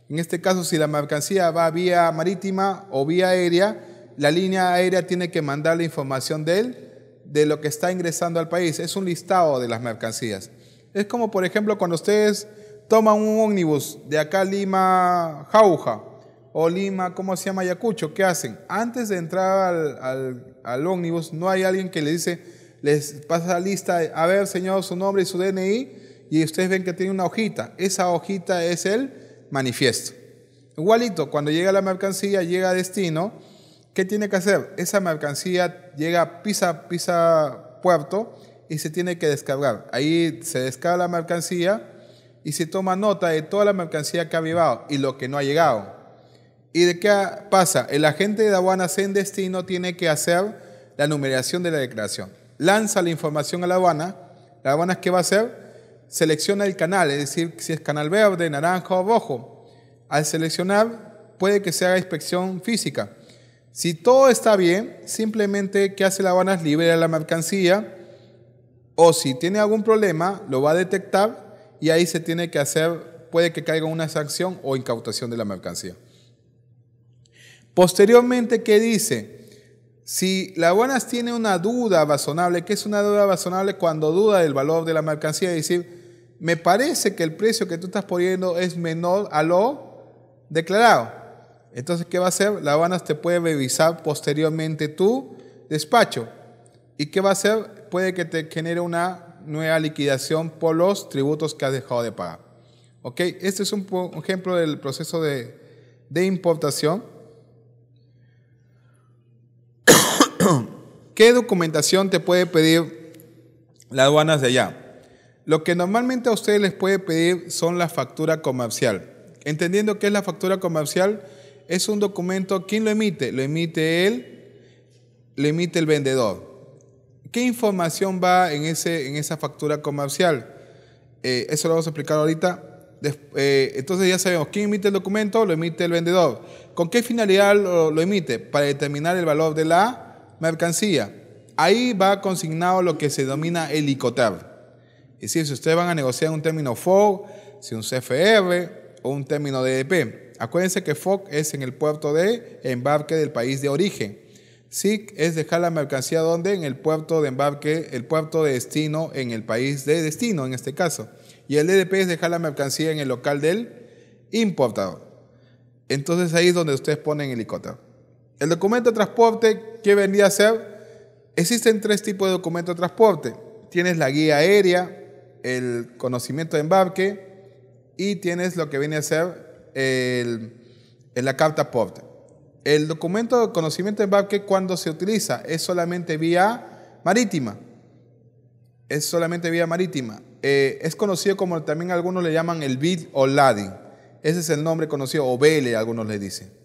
En este caso, si la mercancía va vía marítima o vía aérea, la línea aérea tiene que mandar la información de él, de lo que está ingresando al país. Es un listado de las mercancías. Es como, por ejemplo, cuando ustedes toman un ómnibus de acá a Lima, Jauja, o Lima, ¿cómo se llama Ayacucho? ¿Qué hacen? Antes de entrar al, ómnibus, no hay alguien que le dice, les pasa la lista, a ver, señor, su nombre y su DNI, y ustedes ven que tiene una hojita. Esa hojita es el manifiesto. Igualito, cuando llega la mercancía, llega a destino, ¿qué tiene que hacer? Esa mercancía llega a Pisa, Puerto y se tiene que descargar. Ahí se descarga la mercancía y se toma nota de toda la mercancía que ha llevado y lo que no ha llegado. ¿Y de qué pasa? El agente de aduanas en destino tiene que hacer la numeración de la declaración. Lanza la información a la aduana. ¿La aduana qué va a hacer? Selecciona el canal, es decir, si es canal verde, naranja o rojo. Al seleccionar, puede que se haga inspección física. Si todo está bien, simplemente ¿qué hace la aduana? Libera la mercancía o si tiene algún problema, lo va a detectar y ahí se tiene que hacer, puede que caiga una sanción o incautación de la mercancía. Posteriormente, ¿qué dice? Si la Buenas tiene una duda razonable, ¿qué es una duda razonable cuando duda del valor de la mercancía? Es decir, me parece que el precio que tú estás poniendo es menor a lo declarado. Entonces, ¿qué va a hacer? La Habana te puede revisar posteriormente tu despacho. ¿Y qué va a hacer? Puede que te genere una nueva liquidación por los tributos que has dejado de pagar. ¿Ok? Este es un, ejemplo del proceso de, de importación. ¿Qué documentación te puede pedir las aduanas de allá? Lo que normalmente a ustedes les puede pedir son la factura comercial. Entendiendo qué es la factura comercial, es un documento, ¿quién lo emite? Lo emite él, lo emite el vendedor. ¿Qué información va en, ese, en esa factura comercial? Eh, eso lo vamos a explicar ahorita. Eh, entonces ya sabemos, ¿quién emite el documento? Lo emite el vendedor. ¿Con qué finalidad lo emite? Para determinar el valor de la mercancía. Ahí va consignado lo que se denomina el Es decir, si ustedes van a negociar un término FOG, si un CFR o un término DDP. E Acuérdense que FOG es en el puerto de embarque del país de origen. SIC es dejar la mercancía donde? En el puerto de embarque, el puerto de destino en el país de destino en este caso. Y el DDP e es dejar la mercancía en el local del importador. Entonces ahí es donde ustedes ponen el el documento de transporte, ¿qué vendría a ser? Existen tres tipos de documento de transporte. Tienes la guía aérea, el conocimiento de embarque y tienes lo que viene a ser el, la carta aporte. El documento de conocimiento de embarque cuando se utiliza es solamente vía marítima. Es solamente vía marítima. Eh, es conocido como también algunos le llaman el BID o LADI. Ese es el nombre conocido, o BL algunos le dicen.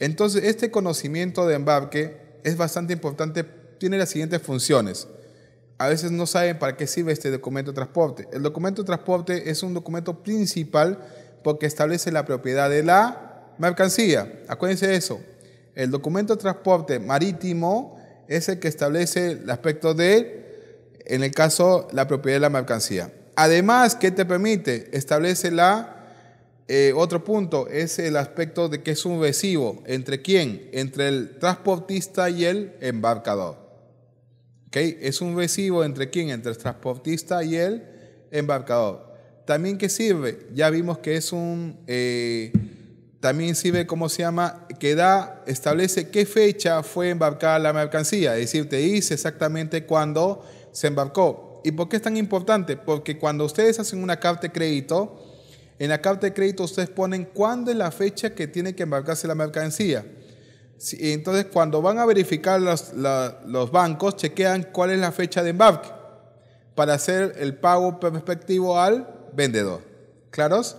Entonces, este conocimiento de embarque es bastante importante, tiene las siguientes funciones. A veces no saben para qué sirve este documento de transporte. El documento de transporte es un documento principal porque establece la propiedad de la mercancía. Acuérdense de eso. El documento de transporte marítimo es el que establece el aspecto de, en el caso, la propiedad de la mercancía. Además, ¿qué te permite? Establece la eh, otro punto es el aspecto de que es un recibo. ¿Entre quién? Entre el transportista y el embarcador. ¿Ok? Es un recibo. entre quién? Entre el transportista y el embarcador. También ¿qué sirve, ya vimos que es un, eh, también sirve, ¿cómo se llama? Que da, establece qué fecha fue embarcada la mercancía, es decir, te dice exactamente cuándo se embarcó. ¿Y por qué es tan importante? Porque cuando ustedes hacen una carta de crédito, en la carta de crédito ustedes ponen cuándo es la fecha que tiene que embarcarse la mercancía. Entonces, cuando van a verificar los, bancos, chequean cuál es la fecha de embarque para hacer el pago perspectivo al vendedor. ¿Claros?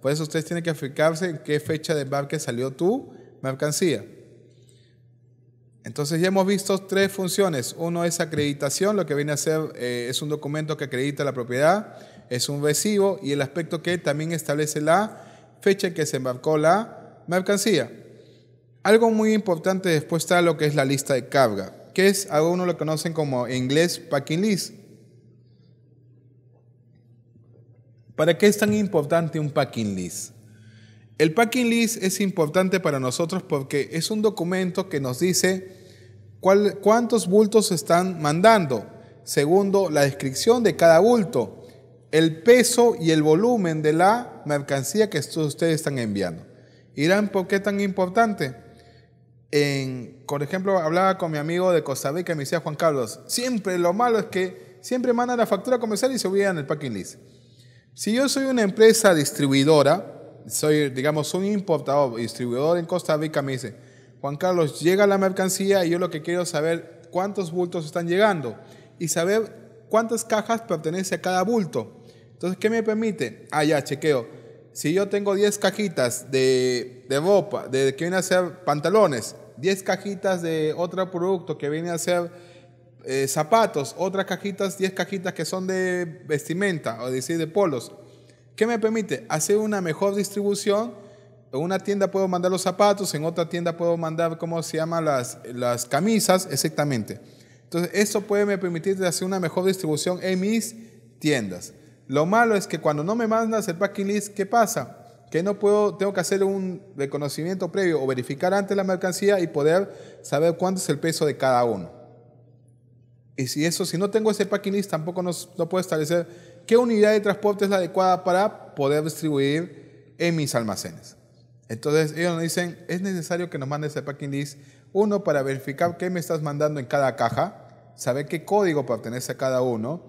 Por eso ustedes tienen que fijarse en qué fecha de embarque salió tu mercancía. Entonces ya hemos visto tres funciones. Uno es acreditación, lo que viene a ser eh, es un documento que acredita la propiedad es un recibo y el aspecto que también establece la fecha en que se embarcó la mercancía. Algo muy importante después está lo que es la lista de carga, que es, algunos lo conocen como en inglés packing list. ¿Para qué es tan importante un packing list? El packing list es importante para nosotros porque es un documento que nos dice cuántos bultos están mandando, segundo la descripción de cada bulto, el peso y el volumen de la mercancía que ustedes están enviando. Irán, ¿por qué tan importante? En, por ejemplo, hablaba con mi amigo de Costa Rica y me decía Juan Carlos, siempre lo malo es que siempre mandan la factura comercial y se olvidan el packing list. Si yo soy una empresa distribuidora, soy, digamos, un importador, distribuidor en Costa Rica, me dice, Juan Carlos, llega la mercancía y yo lo que quiero saber cuántos bultos están llegando y saber cuántas cajas pertenece a cada bulto. Entonces, ¿qué me permite? Ah, ya, chequeo. Si yo tengo 10 cajitas de, de ropa, de que viene a ser pantalones, 10 cajitas de otro producto que viene a ser eh, zapatos, otras cajitas, 10 cajitas que son de vestimenta, o decir, de polos. ¿Qué me permite? Hacer una mejor distribución. En una tienda puedo mandar los zapatos, en otra tienda puedo mandar, ¿cómo se llama? Las, las camisas, exactamente. Entonces, eso puede me permitir hacer una mejor distribución en mis tiendas. Lo malo es que cuando no me mandas el packing list, ¿qué pasa? Que no puedo, tengo que hacer un reconocimiento previo o verificar antes la mercancía y poder saber cuánto es el peso de cada uno. Y si eso, si no tengo ese packing list, tampoco nos, no puedo establecer qué unidad de transporte es la adecuada para poder distribuir en mis almacenes. Entonces ellos nos dicen, es necesario que nos mandes el packing list, uno, para verificar qué me estás mandando en cada caja, saber qué código pertenece a cada uno,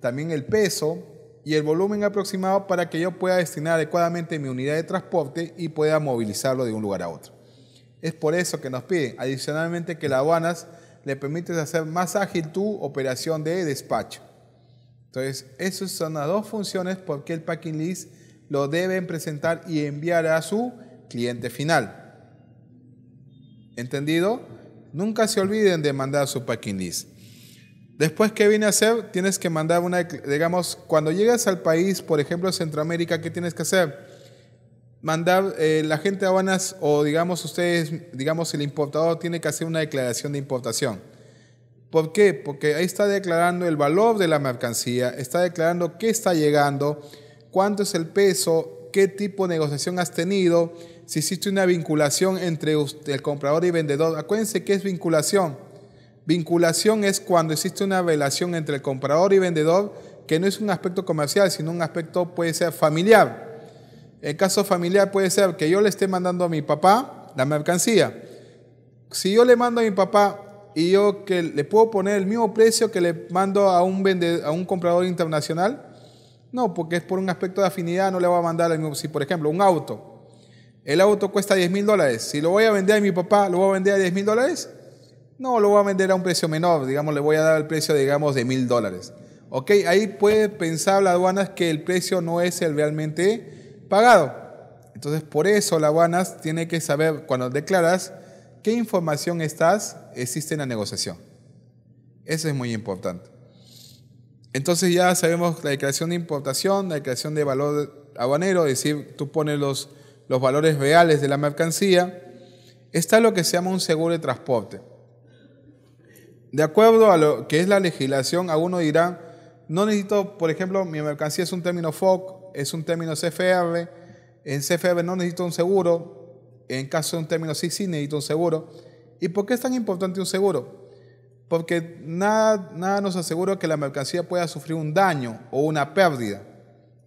también el peso, y el volumen aproximado para que yo pueda destinar adecuadamente mi unidad de transporte y pueda movilizarlo de un lugar a otro. Es por eso que nos piden adicionalmente que la aduanas le permite hacer más ágil tu operación de despacho. Entonces, esas son las dos funciones porque el packing list lo deben presentar y enviar a su cliente final. ¿Entendido? Nunca se olviden de mandar su packing list. Después, ¿qué viene a hacer? Tienes que mandar una, digamos, cuando llegas al país, por ejemplo, Centroamérica, ¿qué tienes que hacer? Mandar eh, la gente de Habanas o, digamos, ustedes, digamos, el importador tiene que hacer una declaración de importación. ¿Por qué? Porque ahí está declarando el valor de la mercancía, está declarando qué está llegando, cuánto es el peso, qué tipo de negociación has tenido, si existe una vinculación entre el comprador y vendedor. Acuérdense que es vinculación. Vinculación es cuando existe una relación entre el comprador y vendedor que no es un aspecto comercial, sino un aspecto puede ser familiar. El caso familiar puede ser que yo le esté mandando a mi papá la mercancía. Si yo le mando a mi papá y yo que le puedo poner el mismo precio que le mando a un, a un comprador internacional, no, porque es por un aspecto de afinidad, no le voy a mandar el mismo. Si, por ejemplo, un auto, el auto cuesta 10 mil dólares, si lo voy a vender a mi papá, lo voy a vender a 10 mil dólares, no, lo voy a vender a un precio menor, digamos, le voy a dar el precio, digamos, de mil dólares. Ok, ahí puede pensar la aduanas que el precio no es el realmente pagado. Entonces, por eso la aduanas tiene que saber cuando declaras qué información estás, existe en la negociación. Eso es muy importante. Entonces ya sabemos la declaración de importación, la declaración de valor aduanero, es decir, tú pones los, los valores reales de la mercancía. Está lo que se llama un seguro de transporte. De acuerdo a lo que es la legislación, algunos dirán, no necesito, por ejemplo, mi mercancía es un término FOC, es un término CFR, en CFR no necesito un seguro, en caso de un término sí, sí necesito un seguro. ¿Y por qué es tan importante un seguro? Porque nada, nada nos asegura que la mercancía pueda sufrir un daño o una pérdida.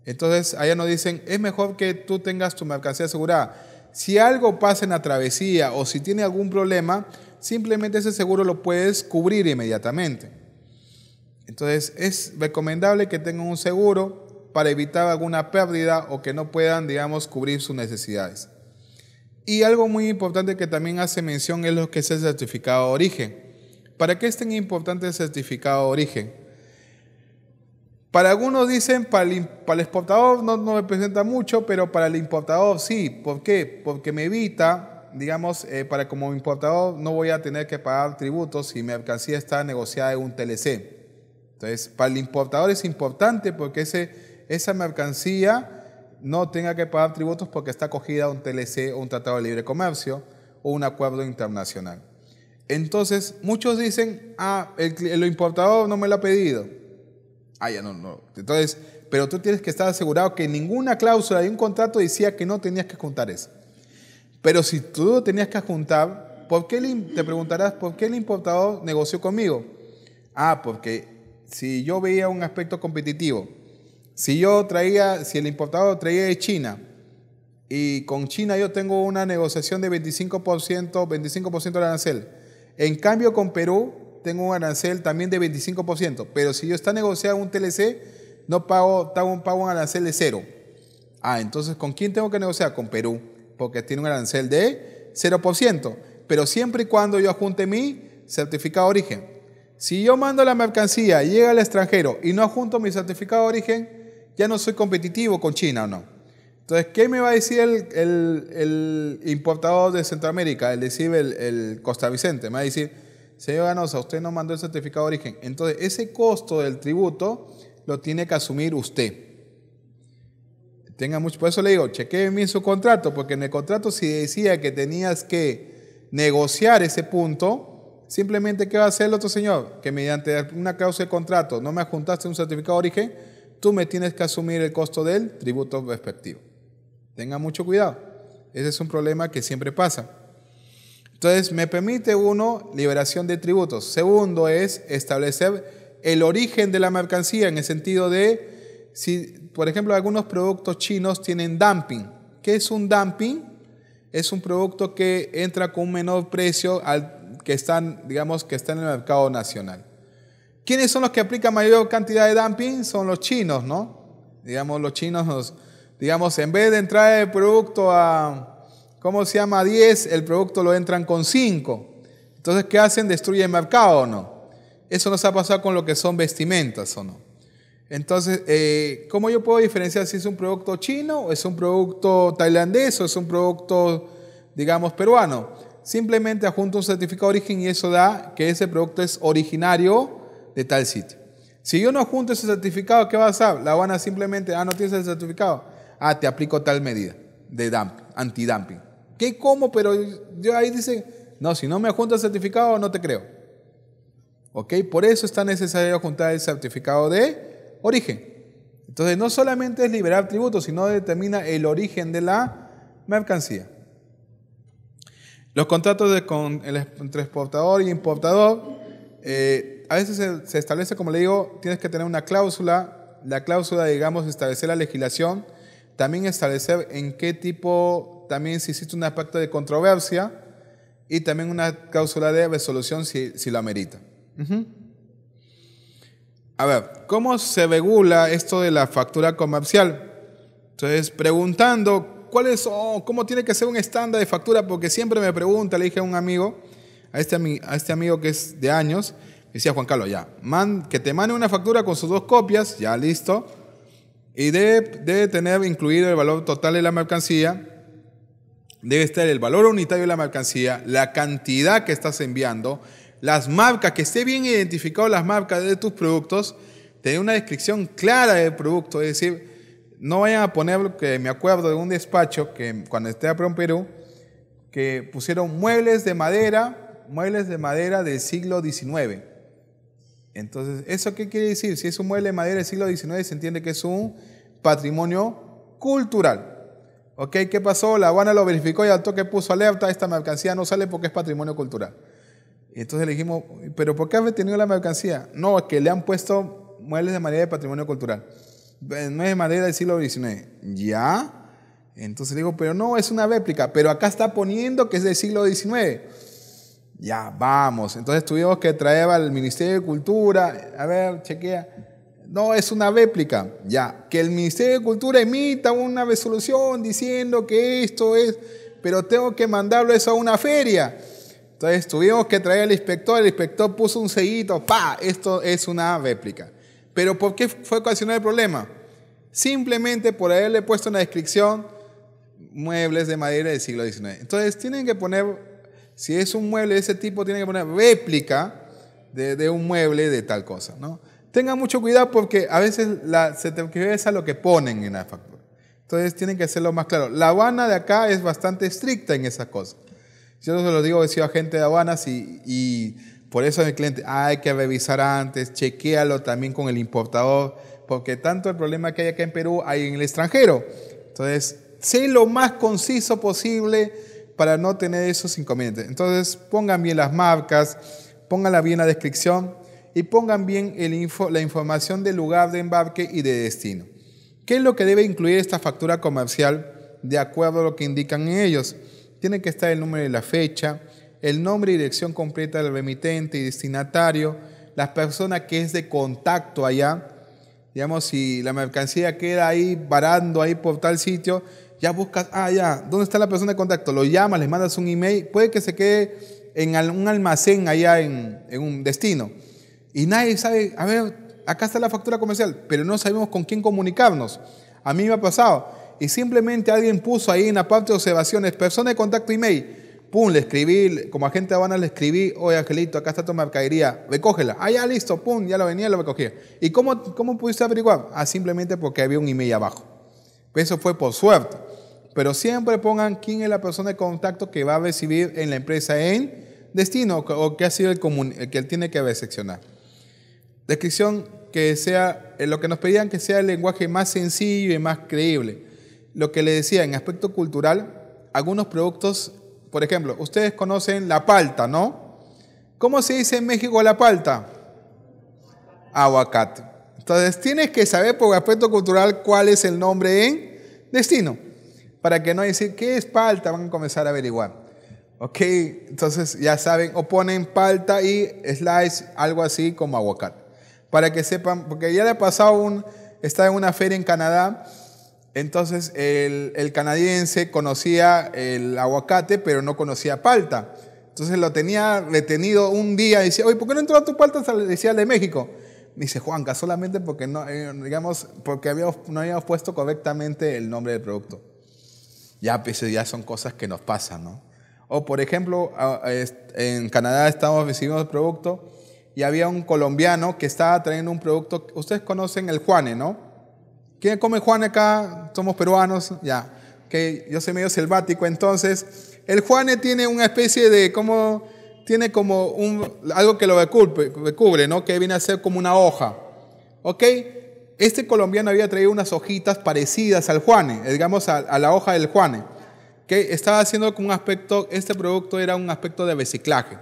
Entonces, allá nos dicen, es mejor que tú tengas tu mercancía asegurada. Si algo pasa en la travesía o si tiene algún problema, simplemente ese seguro lo puedes cubrir inmediatamente. Entonces es recomendable que tengan un seguro para evitar alguna pérdida o que no puedan, digamos, cubrir sus necesidades. Y algo muy importante que también hace mención es lo que es el certificado de origen. ¿Para qué es tan importante el certificado de origen? Para algunos dicen, para el, exportador no, no, representa mucho, pero para el importador sí. ¿Por qué? Porque me evita digamos, eh, para como importador no voy a tener que pagar tributos si mi mercancía está negociada en un TLC. Entonces, para el importador es importante porque ese, esa mercancía no tenga que pagar tributos porque está acogida a un TLC o un Tratado de Libre Comercio o un acuerdo internacional. Entonces, muchos dicen, ah, el, el importador no me lo ha pedido. Ah, ya no, no. Entonces, pero tú tienes que estar asegurado que ninguna cláusula de un contrato decía que no tenías que contar eso. Pero si tú tenías que juntar, ¿por qué te preguntarás por qué el importador negoció conmigo? Ah, porque si yo veía un aspecto competitivo, si yo traía, si el importador traía de China y con China yo tengo una negociación de 25%, 25% de arancel. En cambio con Perú tengo un arancel también de 25%, pero si yo está negociando un TLC, no pago, pago un arancel de cero. Ah, entonces ¿con quién tengo que negociar? Con Perú porque tiene un arancel de 0%, pero siempre y cuando yo adjunte mi certificado de origen. Si yo mando la mercancía y llega al extranjero y no adjunto mi certificado de origen, ya no soy competitivo con China o no. Entonces, ¿qué me va a decir el, importador de Centroamérica, el decir el, el Costa Vicente? Me va a decir, señor Ganosa, usted no mandó el certificado de origen. Entonces, ese costo del tributo lo tiene que asumir usted mucho. Por eso le digo, chequee bien su contrato, porque en el contrato si decía que tenías que negociar ese punto, simplemente ¿qué va a hacer el otro señor? Que mediante una causa de contrato no me adjuntaste un certificado de origen, tú me tienes que asumir el costo del tributo respectivo. Tenga mucho cuidado. Ese es un problema que siempre pasa. Entonces, me permite uno, liberación de tributos. Segundo es establecer el origen de la mercancía en el sentido de si por ejemplo, algunos productos chinos tienen dumping. ¿Qué es un dumping? Es un producto que entra con un menor precio que están, digamos, que está en el mercado nacional. ¿Quiénes son los que aplican mayor cantidad de dumping? Son los chinos, ¿no? Digamos, los chinos nos, digamos, en vez de entrar el producto a, ¿cómo se llama? 10, el producto lo entran con 5. Entonces, ¿qué hacen? ¿Destruyen el mercado o no? Eso nos ha pasado con lo que son vestimentas o no. Entonces, eh, ¿cómo yo puedo diferenciar si es un producto chino, o es un producto tailandés o es un producto, digamos, peruano? Simplemente adjunto un certificado de origen y eso da que ese producto es originario de tal sitio. Si yo no junto ese certificado, ¿qué va a hacer? La Habana simplemente, ah, no tienes el certificado. Ah, te aplico tal medida de dumping, antidumping. ¿Qué cómo? Pero yo ahí dice, no, si no me junto el certificado, no te creo. ¿Ok? Por eso está necesario juntar el certificado de origen. Entonces no solamente es liberar tributo, sino determina el origen de la mercancía. Los contratos entre exportador el y importador, eh, a veces se, establece, como le digo, tienes que tener una cláusula, la cláusula, digamos, establecer la legislación, también establecer en qué tipo, también si existe un aspecto de controversia y también una cláusula de resolución si, si lo amerita a ver, ¿cómo se regula esto de la factura comercial? Entonces, preguntando, ¿cómo tiene que ser un estándar de factura? Porque siempre me pregunta, le dije a un amigo, a este, a este amigo que es de años, decía Juan Carlos, ya, man, que te mane una factura con sus dos copias, ya listo, y debe, debe tener incluido el valor total de la mercancía, debe estar el valor unitario de la mercancía, la cantidad que estás enviando, las marcas, que esté bien identificado las marcas de tus productos, tener una descripción clara del producto, es decir, no vayan a poner, que me acuerdo de un despacho que cuando esté a Perú, que pusieron muebles de madera, muebles de madera del siglo XIX. Entonces, ¿eso qué quiere decir? Si es un mueble de madera del siglo XIX, se entiende que es un patrimonio cultural. ¿Ok? ¿Qué pasó? La Habana lo verificó y al toque puso alerta, esta mercancía no sale porque es patrimonio cultural entonces le dijimos, ¿pero por qué has detenido la mercancía? No, es que le han puesto muebles de madera de patrimonio cultural. es de madera del siglo XIX. ¿Ya? Entonces le digo, pero no, es una réplica, pero acá está poniendo que es del siglo XIX. Ya, vamos. Entonces tuvimos que traer al Ministerio de Cultura, a ver, chequea. No, es una réplica. Ya, que el Ministerio de Cultura emita una resolución diciendo que esto es, pero tengo que mandarlo eso a una feria. Entonces tuvimos que traer al inspector, el inspector puso un sellito, pa, esto es una réplica. Pero ¿por qué fue ocasionado el problema? Simplemente por haberle puesto en la descripción muebles de madera del siglo XIX. Entonces tienen que poner, si es un mueble de ese tipo, tienen que poner réplica de, un mueble de tal cosa, ¿no? Tengan mucho cuidado porque a veces la, se te a lo que ponen en la factura. Entonces tienen que hacerlo más claro. La Habana de acá es bastante estricta en esas cosas. Yo se lo digo, he sido agente de aduanas y, por eso el cliente, hay que revisar antes, chequéalo también con el importador, porque tanto el problema que hay acá en Perú hay en el extranjero. Entonces, sé lo más conciso posible para no tener esos inconvenientes. Entonces, pongan bien las marcas, pónganla bien la descripción y pongan bien el info, la información del lugar de embarque y de destino. ¿Qué es lo que debe incluir esta factura comercial de acuerdo a lo que indican ellos? Tiene que estar el número y la fecha, el nombre y dirección completa del remitente y destinatario, las personas que es de contacto allá. Digamos, si la mercancía queda ahí varando ahí por tal sitio, ya buscas, ah, ya, ¿dónde está la persona de contacto? Lo llamas, le mandas un email, puede que se quede en un almacén allá en un destino. Y nadie sabe, a ver, acá está la factura comercial, pero no sabemos con quién comunicarnos. A mí me ha pasado y simplemente alguien puso ahí en la parte de observaciones, persona de contacto email, pum, le escribí, como agente de Habana le escribí, oye Angelito, acá está tu mercadería, recógela. Ah, ya listo, pum, ya lo venía, lo recogía. ¿Y cómo, cómo pudiste averiguar? Ah, simplemente porque había un email abajo. Pues eso fue por suerte. Pero siempre pongan quién es la persona de contacto que va a recibir en la empresa en destino o que ha sido el, que él tiene que recepcionar. Descripción que sea, eh, lo que nos pedían que sea el lenguaje más sencillo y más creíble lo que le decía en aspecto cultural, algunos productos, por ejemplo, ustedes conocen la palta, ¿no? ¿Cómo se dice en México la palta? Aguacate. Entonces tienes que saber por aspecto cultural cuál es el nombre en destino, para que no decir qué es palta, van a comenzar a averiguar. ¿Ok? Entonces ya saben, o ponen palta y slice, algo así como aguacate. Para que sepan, porque ya le ha pasado un, está en una feria en Canadá entonces el, canadiense conocía el aguacate, pero no conocía palta. Entonces lo tenía retenido un día y decía, oye, ¿por qué no entró a tu palta? Decía de México. Me dice Juanca, solamente porque no, eh, digamos, porque habíamos, no habíamos puesto correctamente el nombre del producto. Ya, pues, ya son cosas que nos pasan, ¿no? O por ejemplo, en Canadá estábamos recibiendo el producto y había un colombiano que estaba trayendo un producto, ustedes conocen el Juane, ¿no? ¿Quién come Juan acá? Somos peruanos, ya. yo soy medio selvático, entonces. El juane tiene una especie de, como, tiene como un, algo que lo recubre, ¿no? Que viene a ser como una hoja. ¿Ok? Este colombiano había traído unas hojitas parecidas al Juane, digamos a, la hoja del Juane. que Estaba haciendo con un aspecto, este producto era un aspecto de reciclaje.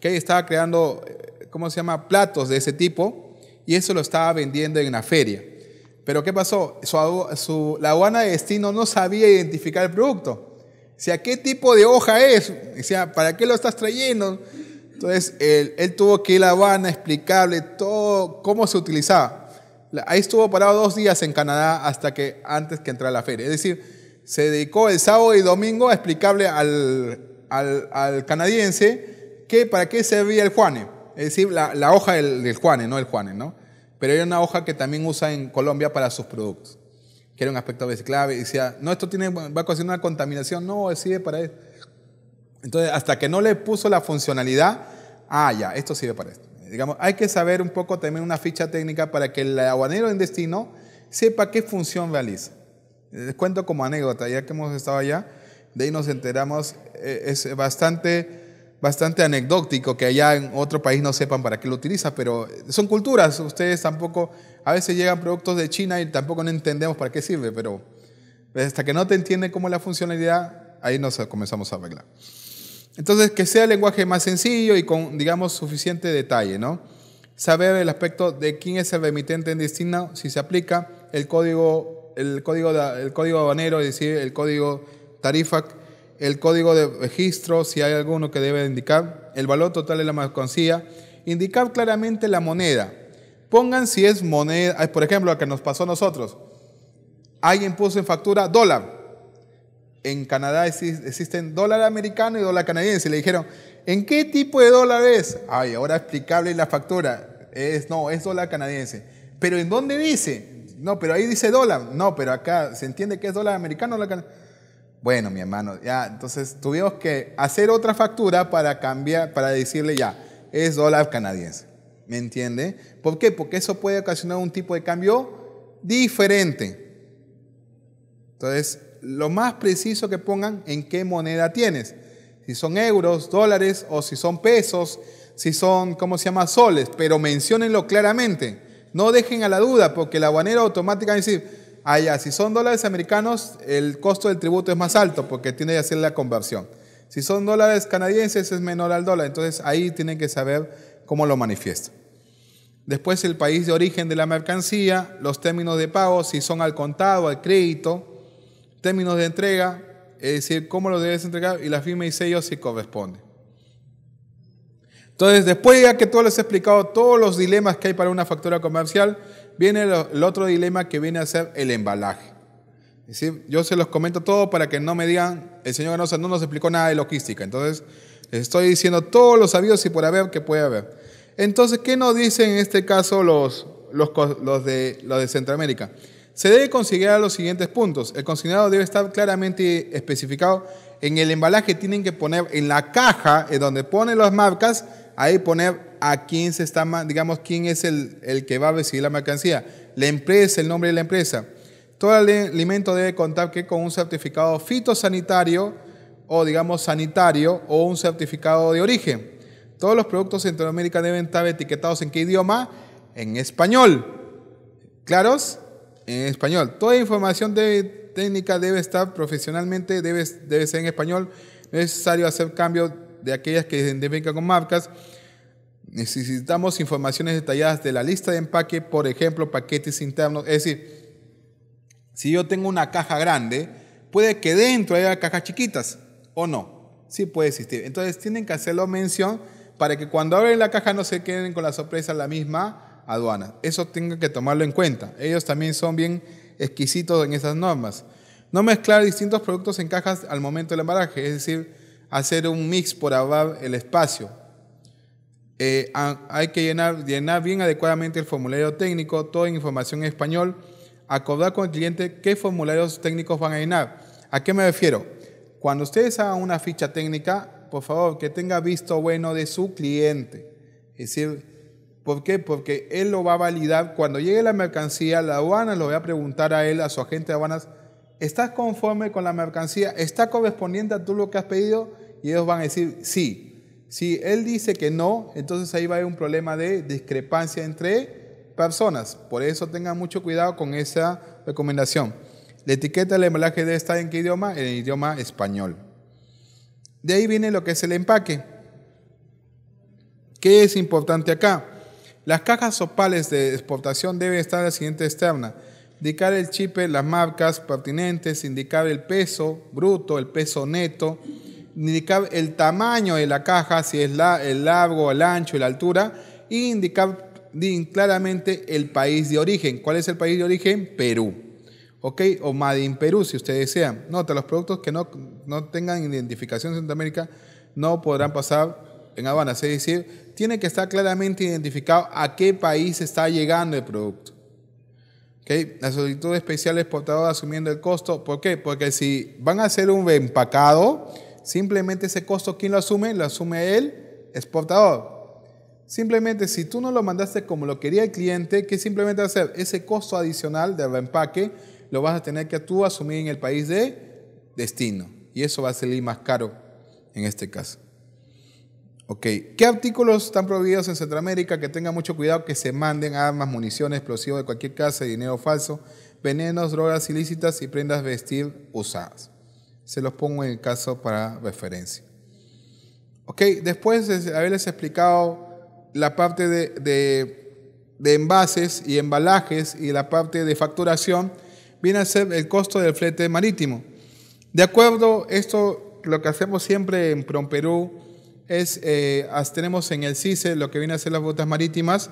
que Estaba creando, eh, ¿cómo se llama? Platos de ese tipo y eso lo estaba vendiendo en una feria. Pero ¿qué pasó? la aduana de destino no sabía identificar el producto. Decía, ¿qué tipo de hoja es? Decía, ¿para qué lo estás trayendo? Entonces, él, tuvo que ir a La Habana, explicarle todo, cómo se utilizaba. Ahí estuvo parado dos días en Canadá hasta que antes que entrara a la feria. Es decir, se dedicó el sábado y domingo a explicarle al, al, al canadiense que para qué servía el Juane. Es decir, la, la hoja del, del, Juane, no el Juane, ¿no? Pero hay una hoja que también usa en Colombia para sus productos, que era un aspecto clave. Y decía, no, esto tiene, va a causar una contaminación. No, sirve para esto. Entonces, hasta que no le puso la funcionalidad, ah, ya, esto sirve para esto. Digamos, hay que saber un poco también una ficha técnica para que el aguanero en destino sepa qué función realiza. Les cuento como anécdota, ya que hemos estado allá, de ahí nos enteramos, eh, es bastante bastante anecdótico que allá en otro país no sepan para qué lo utiliza, pero son culturas. Ustedes tampoco, a veces llegan productos de China y tampoco no entendemos para qué sirve, pero hasta que no te entiende cómo es la funcionalidad, ahí nos comenzamos a arreglar. Entonces, que sea el lenguaje más sencillo y con, digamos, suficiente detalle, ¿no? Saber el aspecto de quién es el remitente en destino, si se aplica el código, el código, el código es decir, el código Tarifac el código de registro, si hay alguno que debe indicar, el valor total de la mercancía, indicar claramente la moneda. Pongan si es moneda, por ejemplo, la que nos pasó a nosotros. Alguien puso en factura dólar. En Canadá existen dólar americano y dólar canadiense. Le dijeron, ¿en qué tipo de dólar es? Ay, ahora explicable la factura. Es, no, es dólar canadiense. Pero ¿en dónde dice? No, pero ahí dice dólar. No, pero acá se entiende que es dólar americano o dólar canadiense. Bueno, mi hermano, ya, entonces tuvimos que hacer otra factura para cambiar, para decirle ya, es dólar canadiense. ¿Me entiende? ¿Por qué? Porque eso puede ocasionar un tipo de cambio diferente. Entonces, lo más preciso que pongan en qué moneda tienes. Si son euros, dólares o si son pesos, si son, ¿cómo se llama? Soles. Pero menciónenlo claramente. No dejen a la duda porque la aduanero automáticamente dice, allá, ah, si son dólares americanos, el costo del tributo es más alto porque tiene que hacer la conversión. Si son dólares canadienses, es menor al dólar. Entonces ahí tienen que saber cómo lo manifiesta. Después el país de origen de la mercancía, los términos de pago, si son al contado, al crédito, términos de entrega, es decir, cómo lo debes entregar y la firma y sello si corresponde. Entonces, después ya que tú les has explicado todos los dilemas que hay para una factura comercial, viene el otro dilema que viene a ser el embalaje. Yo se los comento todo para que no me digan, el señor Ganosa no nos explicó nada de logística. Entonces, les estoy diciendo todos los avisos y por haber que puede haber. Entonces, ¿qué nos dicen en este caso los, los, de, los de Centroamérica? Se debe considerar los siguientes puntos. El consignado debe estar claramente especificado. En el embalaje tienen que poner, en la caja en donde ponen las marcas, ahí poner a quién se está, digamos, quién es el, que va a recibir la mercancía. La empresa, el nombre de la empresa. Todo el alimento debe contar con un certificado fitosanitario o, digamos, sanitario o un certificado de origen. Todos los productos de Centroamérica deben estar etiquetados en qué idioma? En español. ¿Claros? En español. Toda información técnica debe estar profesionalmente, debe, debe ser en español. No es necesario hacer cambios de aquellas que se identifican con marcas Necesitamos informaciones detalladas de la lista de empaque, por ejemplo, paquetes internos. Es decir, si yo tengo una caja grande, puede que dentro haya cajas chiquitas o no. Sí puede existir. Entonces tienen que hacerlo mención para que cuando abren la caja no se queden con la sorpresa la misma aduana. Eso tengan que tomarlo en cuenta. Ellos también son bien exquisitos en esas normas. No mezclar distintos productos en cajas al momento del embalaje, es decir, hacer un mix por abajo el espacio eh, hay que llenar, bien adecuadamente el formulario técnico, toda información en español, acordar con el cliente qué formularios técnicos van a llenar. ¿A qué me refiero? Cuando ustedes hagan una ficha técnica, por favor, que tenga visto bueno de su cliente. Es decir, ¿por qué? Porque él lo va a validar. Cuando llegue la mercancía, la aduana lo va a preguntar a él, a su agente de aduanas, ¿estás conforme con la mercancía? ¿Está correspondiente a tú lo que has pedido? Y ellos van a decir, sí. Si él dice que no, entonces ahí va a haber un problema de discrepancia entre personas. Por eso tengan mucho cuidado con esa recomendación. La etiqueta del embalaje debe estar en qué idioma? En el idioma español. De ahí viene lo que es el empaque. ¿Qué es importante acá? Las cajas opales de exportación deben estar en la siguiente externa. Indicar el chip, las marcas pertinentes, indicar el peso bruto, el peso neto, indicar el tamaño de la caja, si es el largo, el ancho, la altura, e indicar claramente el país de origen. ¿Cuál es el país de origen? Perú. ¿Ok? O Madín, Perú, si ustedes desean. Nota, los productos que no, no tengan identificación en Centroamérica no podrán pasar en Habana. Es decir, tiene que estar claramente identificado a qué país está llegando el producto. ¿Ok? La solicitud especial exportador asumiendo el costo. ¿Por qué? Porque si van a hacer un empacado Simplemente ese costo, ¿quién lo asume? Lo asume el exportador. Simplemente si tú no lo mandaste como lo quería el cliente, ¿qué simplemente hacer? Ese costo adicional del reempaque lo vas a tener que tú asumir en el país de destino. Y eso va a salir más caro en este caso. Ok, ¿qué artículos están prohibidos en Centroamérica? Que tengan mucho cuidado que se manden armas, municiones, explosivos de cualquier clase, dinero falso, venenos, drogas ilícitas y prendas vestir usadas. Se los pongo en el caso para referencia. Ok, después de haberles explicado la parte de, envases y embalajes y la parte de facturación, viene a ser el costo del flete marítimo. De acuerdo, esto lo que hacemos siempre en Perú es, eh, tenemos en el CICE lo que viene a ser las botas marítimas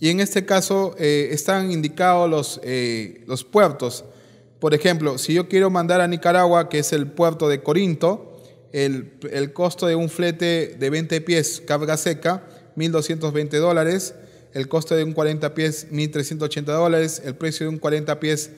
y en este caso eh, están indicados los, eh, los puertos por ejemplo, si yo quiero mandar a Nicaragua, que es el puerto de Corinto, el, costo de un flete de 20 pies carga seca, 1.220 dólares, el costo de un 40 pies, 1.380 dólares, el precio de un 40 pies,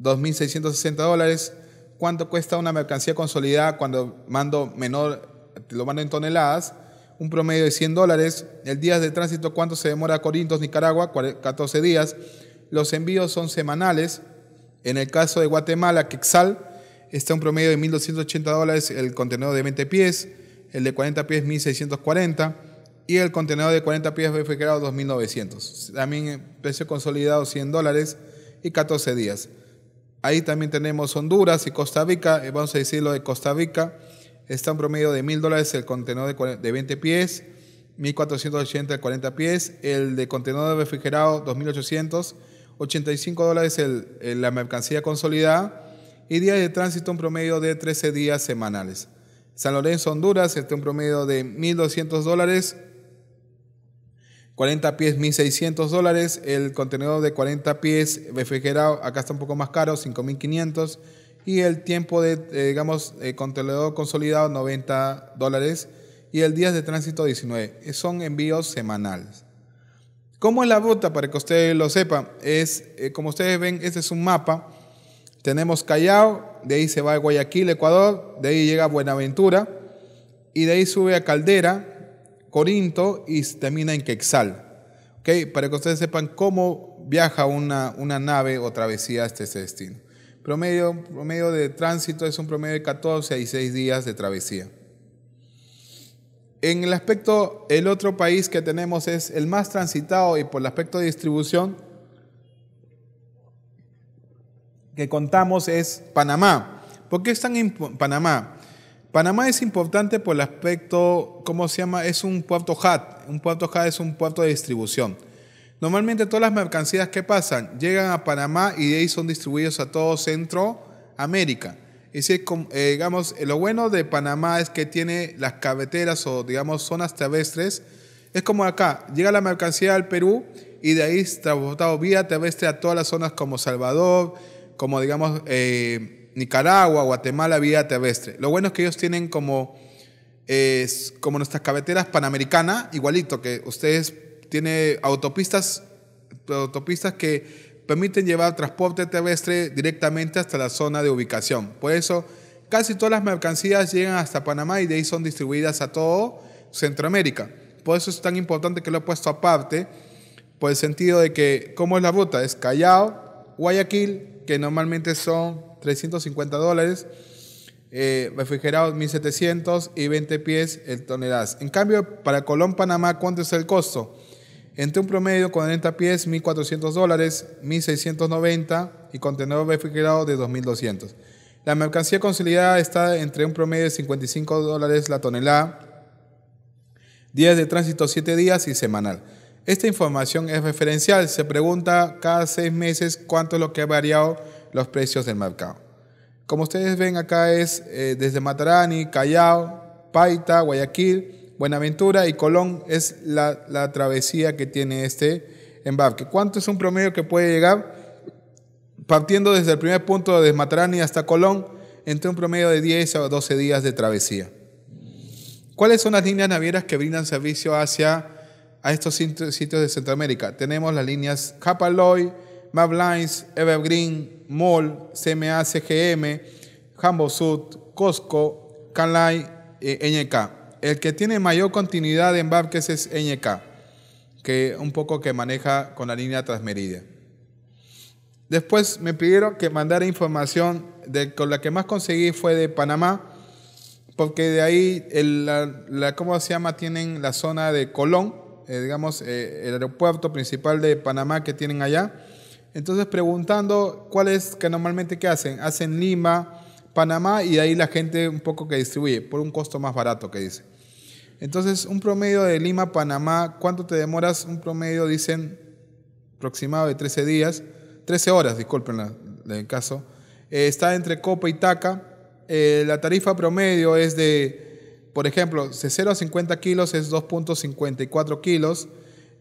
2.660 dólares. ¿Cuánto cuesta una mercancía consolidada cuando mando menor, lo mando en toneladas? un promedio de 100 dólares. El día de tránsito, ¿cuánto se demora a Corinto, Nicaragua? 14 días. Los envíos son semanales. En el caso de Guatemala, Quexal está un promedio de 1.280 dólares el contenedor de 20 pies, el de 40 pies 1.640 y el contenedor de 40 pies refrigerado 2.900. También eh, precio consolidado 100 dólares y 14 días. Ahí también tenemos Honduras y Costa Rica. Eh, vamos a decir lo de Costa Rica. Está un promedio de 1.000 dólares el contenedor de 20 pies, 1.480 el 40 pies, el de contenedor refrigerado 2.800 85 dólares la mercancía consolidada y días de tránsito un promedio de 13 días semanales. San Lorenzo, Honduras, este un promedio de 1.200 dólares, 40 pies 1.600 dólares, el contenedor de 40 pies refrigerado, acá está un poco más caro, 5.500 y el tiempo de, eh, digamos, eh, contenedor consolidado 90 dólares y el día de tránsito 19. Son envíos semanales. ¿Cómo es la ruta? Para que ustedes lo sepan, es, eh, como ustedes ven, este es un mapa. Tenemos Callao, de ahí se va a Guayaquil, Ecuador, de ahí llega a Buenaventura, y de ahí sube a Caldera, Corinto y termina en Quexal. ¿Okay? Para que ustedes sepan cómo viaja una, nave o travesía este este destino. Promedio, promedio de tránsito es un promedio de 14 a 6 días de travesía. En el aspecto, el otro país que tenemos es el más transitado y por el aspecto de distribución que contamos es Panamá. ¿Por qué es tan Panamá? Panamá es importante por el aspecto, ¿cómo se llama? Es un puerto HAT, Un puerto HAT es un puerto de distribución. Normalmente todas las mercancías que pasan llegan a Panamá y de ahí son distribuidas a todo Centroamérica es como eh, digamos, eh, lo bueno de Panamá es que tiene las cabeteras o, digamos, zonas terrestres. Es como acá, llega la mercancía al Perú y de ahí es transportado vía terrestre a todas las zonas como Salvador, como, digamos, eh, Nicaragua, Guatemala, vía terrestre. Lo bueno es que ellos tienen como, como nuestras cabeteras panamericanas, igualito que ustedes, tienen autopistas, autopistas que permiten llevar transporte terrestre directamente hasta la zona de ubicación. Por eso, casi todas las mercancías llegan hasta Panamá y de ahí son distribuidas a todo Centroamérica. Por eso es tan importante que lo he puesto aparte, por el sentido de que, ¿cómo es la ruta? Es Callao, Guayaquil, que normalmente son 350 dólares, eh, refrigerados 1700 y 20 pies el toneladas. En cambio, para Colón, Panamá, ¿cuánto es el costo? Entre un promedio 40 pies, 1.400 dólares, 1.690 y contenedor refrigerado de 2.200. La mercancía consolidada está entre un promedio de 55 dólares la tonelada, días de tránsito 7 días y semanal. Esta información es referencial. Se pregunta cada 6 meses cuánto es lo que ha variado los precios del mercado. Como ustedes ven acá es eh, desde Matarani, Callao, Paita, Guayaquil, Buenaventura y Colón es la, travesía que tiene este embarque. ¿Cuánto es un promedio que puede llegar? Partiendo desde el primer punto de Matarani hasta Colón, entre un promedio de 10 o 12 días de travesía. ¿Cuáles son las líneas navieras que brindan servicio hacia a estos sitios de Centroamérica? Tenemos las líneas Capaloy, Map Evergreen, Mall, CMA, CGM, Hambo Costco, Canlay, y eh, NK el que tiene mayor continuidad en embarques es ñK, que un poco que maneja con la línea Transmeridia. Después me pidieron que mandara información, de, con la que más conseguí fue de Panamá, porque de ahí, la, ¿cómo se llama? Tienen la zona de Colón, eh, digamos, eh, el aeropuerto principal de Panamá que tienen allá. Entonces preguntando cuál es que normalmente qué hacen. Hacen Lima, Panamá y de ahí la gente un poco que distribuye por un costo más barato que dice. Entonces, un promedio de Lima Panamá, ¿cuánto te demoras? Un promedio, dicen, aproximado de 13 días, 13 horas, disculpen el caso. Eh, está entre Copa y Taca. Eh, la tarifa promedio es de, por ejemplo, de 0 a 50 kilos es 2.54 kilos.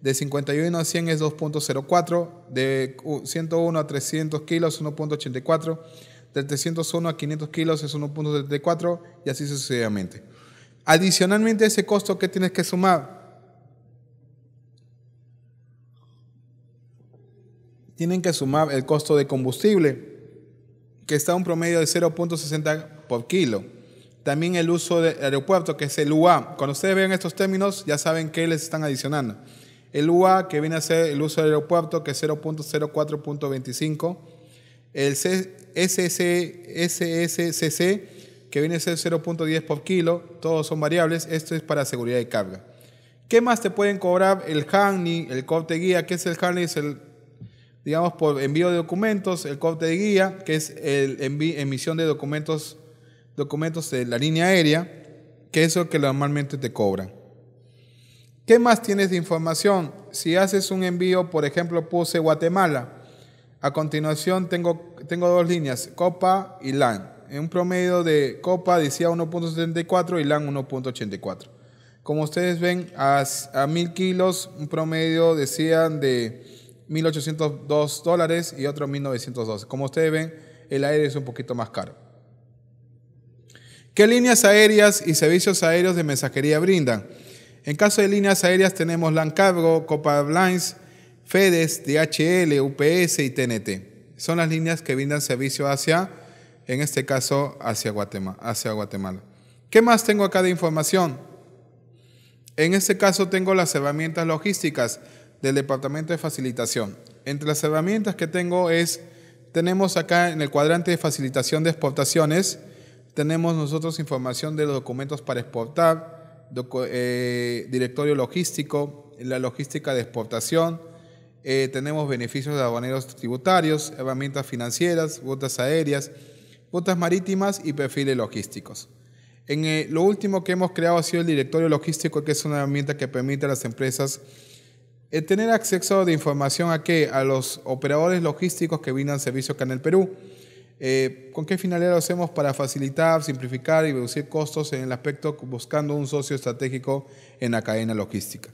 De 51 a 100 es 2.04, de 101 a 300 kilos es 1.84, de 301 a 500 kilos es 1.74 y así sucesivamente. Adicionalmente ese costo, que tienes que sumar? Tienen que sumar el costo de combustible, que está a un promedio de 0.60 por kilo. También el uso del aeropuerto, que es el UA. Cuando ustedes vean estos términos, ya saben qué les están adicionando. El UA, que viene a ser el uso del aeropuerto, que es 0.04.25. El SSCC, que viene a ser 0.10 por kilo, todos son variables, esto es para seguridad de carga. ¿Qué más te pueden cobrar el handling, el corte guía? ¿Qué es el handling? Es el, digamos, por envío de documentos, el corte de guía, que es el emisión de documentos, documentos de la línea aérea, que es lo que normalmente te cobran. ¿Qué más tienes de información? Si haces un envío, por ejemplo, puse Guatemala. A continuación tengo, tengo dos líneas, Copa y LAN en un promedio de Copa decía 1.74 y LAN 1.84. Como ustedes ven, a, 1000 kilos un promedio decían de 1.802 dólares y otro 1.912. Como ustedes ven, el aire es un poquito más caro. ¿Qué líneas aéreas y servicios aéreos de mensajería brindan? En caso de líneas aéreas tenemos LAN cargo, Copa Airlines, FedEx, DHL, UPS y TNT. Son las líneas que brindan servicio hacia en este caso hacia Guatemala. Hacia Guatemala. ¿Qué más tengo acá de información? En este caso tengo las herramientas logísticas del Departamento de Facilitación. Entre las herramientas que tengo es, tenemos acá en el cuadrante de facilitación de exportaciones, tenemos nosotros información de los documentos para exportar, eh, directorio logístico, la logística de exportación, eh, tenemos beneficios de aduaneros tributarios, herramientas financieras, rutas aéreas, rutas marítimas y perfiles logísticos. En eh, lo último que hemos creado ha sido el directorio logístico, que es una herramienta que permite a las empresas eh, tener acceso de información a qué? A los operadores logísticos que brindan servicios acá en el Perú. Eh, ¿Con qué finalidad lo hacemos? Para facilitar, simplificar y reducir costos en el aspecto buscando un socio estratégico en la cadena logística.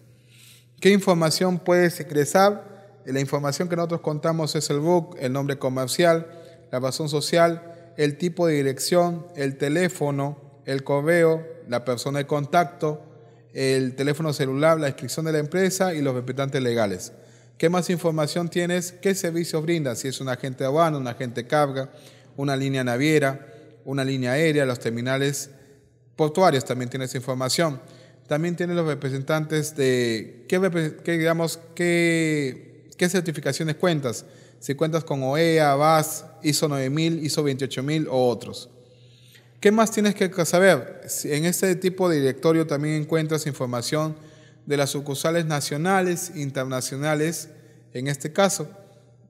¿Qué información puede secretar? La información que nosotros contamos es el book, el nombre comercial, la razón social, el tipo de dirección, el teléfono, el correo, la persona de contacto, el teléfono celular, la inscripción de la empresa y los representantes legales. ¿Qué más información tienes? ¿Qué servicios brindas? Si es un agente de aduana, un agente carga, una línea naviera, una línea aérea, los terminales portuarios también tienes información. También tienes los representantes de qué, digamos, qué certificaciones cuentas si cuentas con OEA, VAS, ISO 9000, ISO 28000 o otros. ¿Qué más tienes que saber? En este tipo de directorio también encuentras información de las sucursales nacionales, internacionales, en este caso.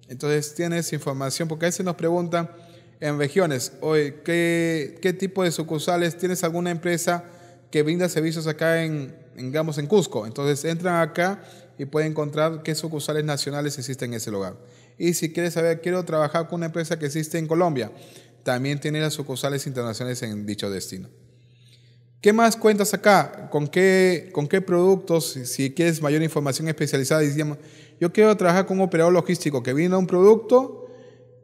Entonces tienes información, porque a veces nos preguntan en regiones, hoy ¿qué, tipo de sucursales? ¿Tienes alguna empresa que brinda servicios acá en, en, digamos, en Cusco? Entonces entran acá y pueden encontrar qué sucursales nacionales existen en ese lugar. Y si quieres saber, quiero trabajar con una empresa que existe en Colombia, también tiene las sucursales internacionales en dicho destino. ¿Qué más cuentas acá? ¿Con qué, con qué productos? Si quieres mayor información especializada, decíamos, yo quiero trabajar con un operador logístico que vino un producto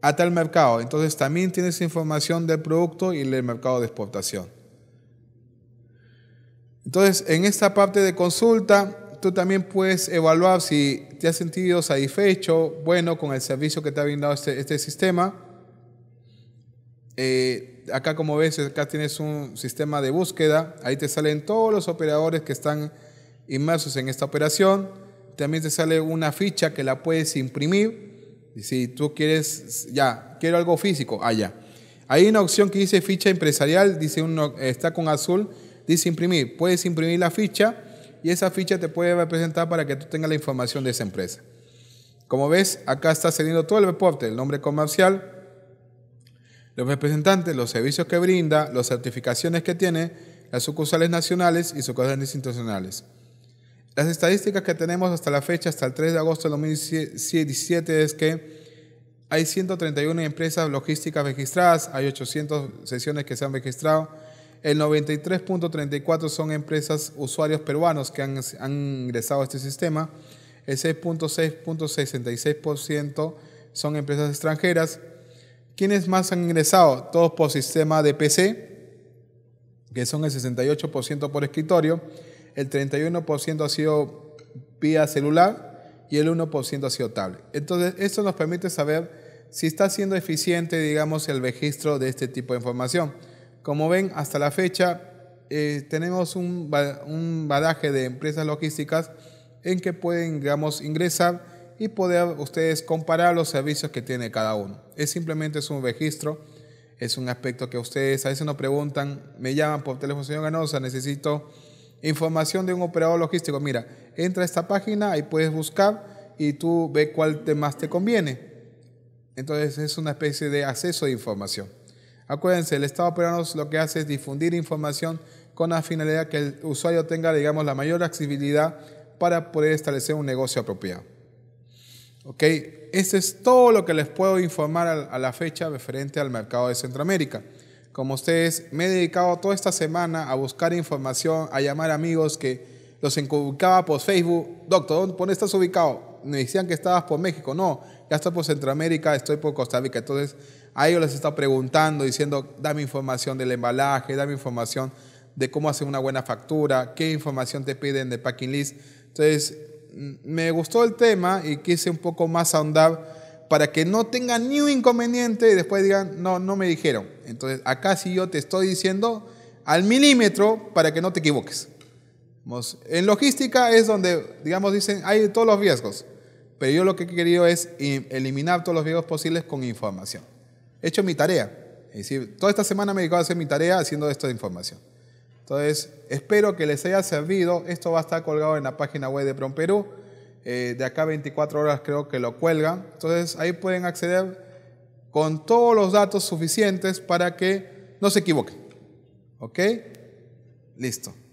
a tal mercado. Entonces también tienes información del producto y del mercado de exportación. Entonces, en esta parte de consulta, tú también puedes evaluar si te has sentido satisfecho, bueno, con el servicio que te ha brindado este, este sistema. Eh, acá como ves, acá tienes un sistema de búsqueda, ahí te salen todos los operadores que están inmersos en esta operación. También te sale una ficha que la puedes imprimir. Y si tú quieres, ya, quiero algo físico, allá. Ah, Hay una opción que dice ficha empresarial, dice uno, eh, está con azul, dice imprimir. Puedes imprimir la ficha y esa ficha te puede representar para que tú tengas la información de esa empresa. Como ves, acá está saliendo todo el reporte, el nombre comercial, los representantes, los servicios que brinda, las certificaciones que tiene, las sucursales nacionales y sucursales internacionales. Las estadísticas que tenemos hasta la fecha, hasta el 3 de agosto de 2017, es que hay 131 empresas logísticas registradas, hay 800 sesiones que se han registrado, el 93.34 son empresas usuarios peruanos que han, ingresado a este sistema, el 6.6.66% son empresas extranjeras. ¿Quiénes más han ingresado? Todos por sistema de PC, que son el 68% por escritorio, el 31% ha sido vía celular y el 1% ha sido tablet. Entonces, esto nos permite saber si está siendo eficiente, digamos, el registro de este tipo de información. Como ven, hasta la fecha eh, tenemos un, un, badaje de empresas logísticas en que pueden, digamos, ingresar y poder ustedes comparar los servicios que tiene cada uno. Es simplemente un registro, es un aspecto que ustedes a veces nos preguntan, me llaman por teléfono, señor Ganosa, necesito información de un operador logístico. Mira, entra a esta página, y puedes buscar y tú ve cuál te más te conviene. Entonces es una especie de acceso de información. Acuérdense, el Estado peruano lo que hace es difundir información con la finalidad que el usuario tenga, digamos, la mayor accesibilidad para poder establecer un negocio apropiado. ¿Ok? Eso es todo lo que les puedo informar a la fecha referente al mercado de Centroamérica. Como ustedes, me he dedicado toda esta semana a buscar información, a llamar amigos que los encubicaba por Facebook. Doctor, ¿dónde estás ubicado? Me decían que estabas por México. No, ya está por Centroamérica, estoy por Costa Rica. Entonces, Ahí yo les estaba preguntando, diciendo, dame información del embalaje, dame información de cómo hacer una buena factura, qué información te piden de packing list. Entonces, mm, me gustó el tema y quise un poco más ahondar para que no tengan ni un inconveniente y después digan, no, no me dijeron. Entonces, acá sí yo te estoy diciendo al milímetro para que no te equivoques. En logística es donde, digamos, dicen, hay todos los riesgos, pero yo lo que he querido es eliminar todos los riesgos posibles con información. He hecho mi tarea. Es decir, toda esta semana me he dedicado a hacer mi tarea haciendo esto de información. Entonces, espero que les haya servido. Esto va a estar colgado en la página web de Prom Perú. Eh, de acá 24 horas creo que lo cuelgan. Entonces, ahí pueden acceder con todos los datos suficientes para que no se equivoquen. ¿Ok? Listo.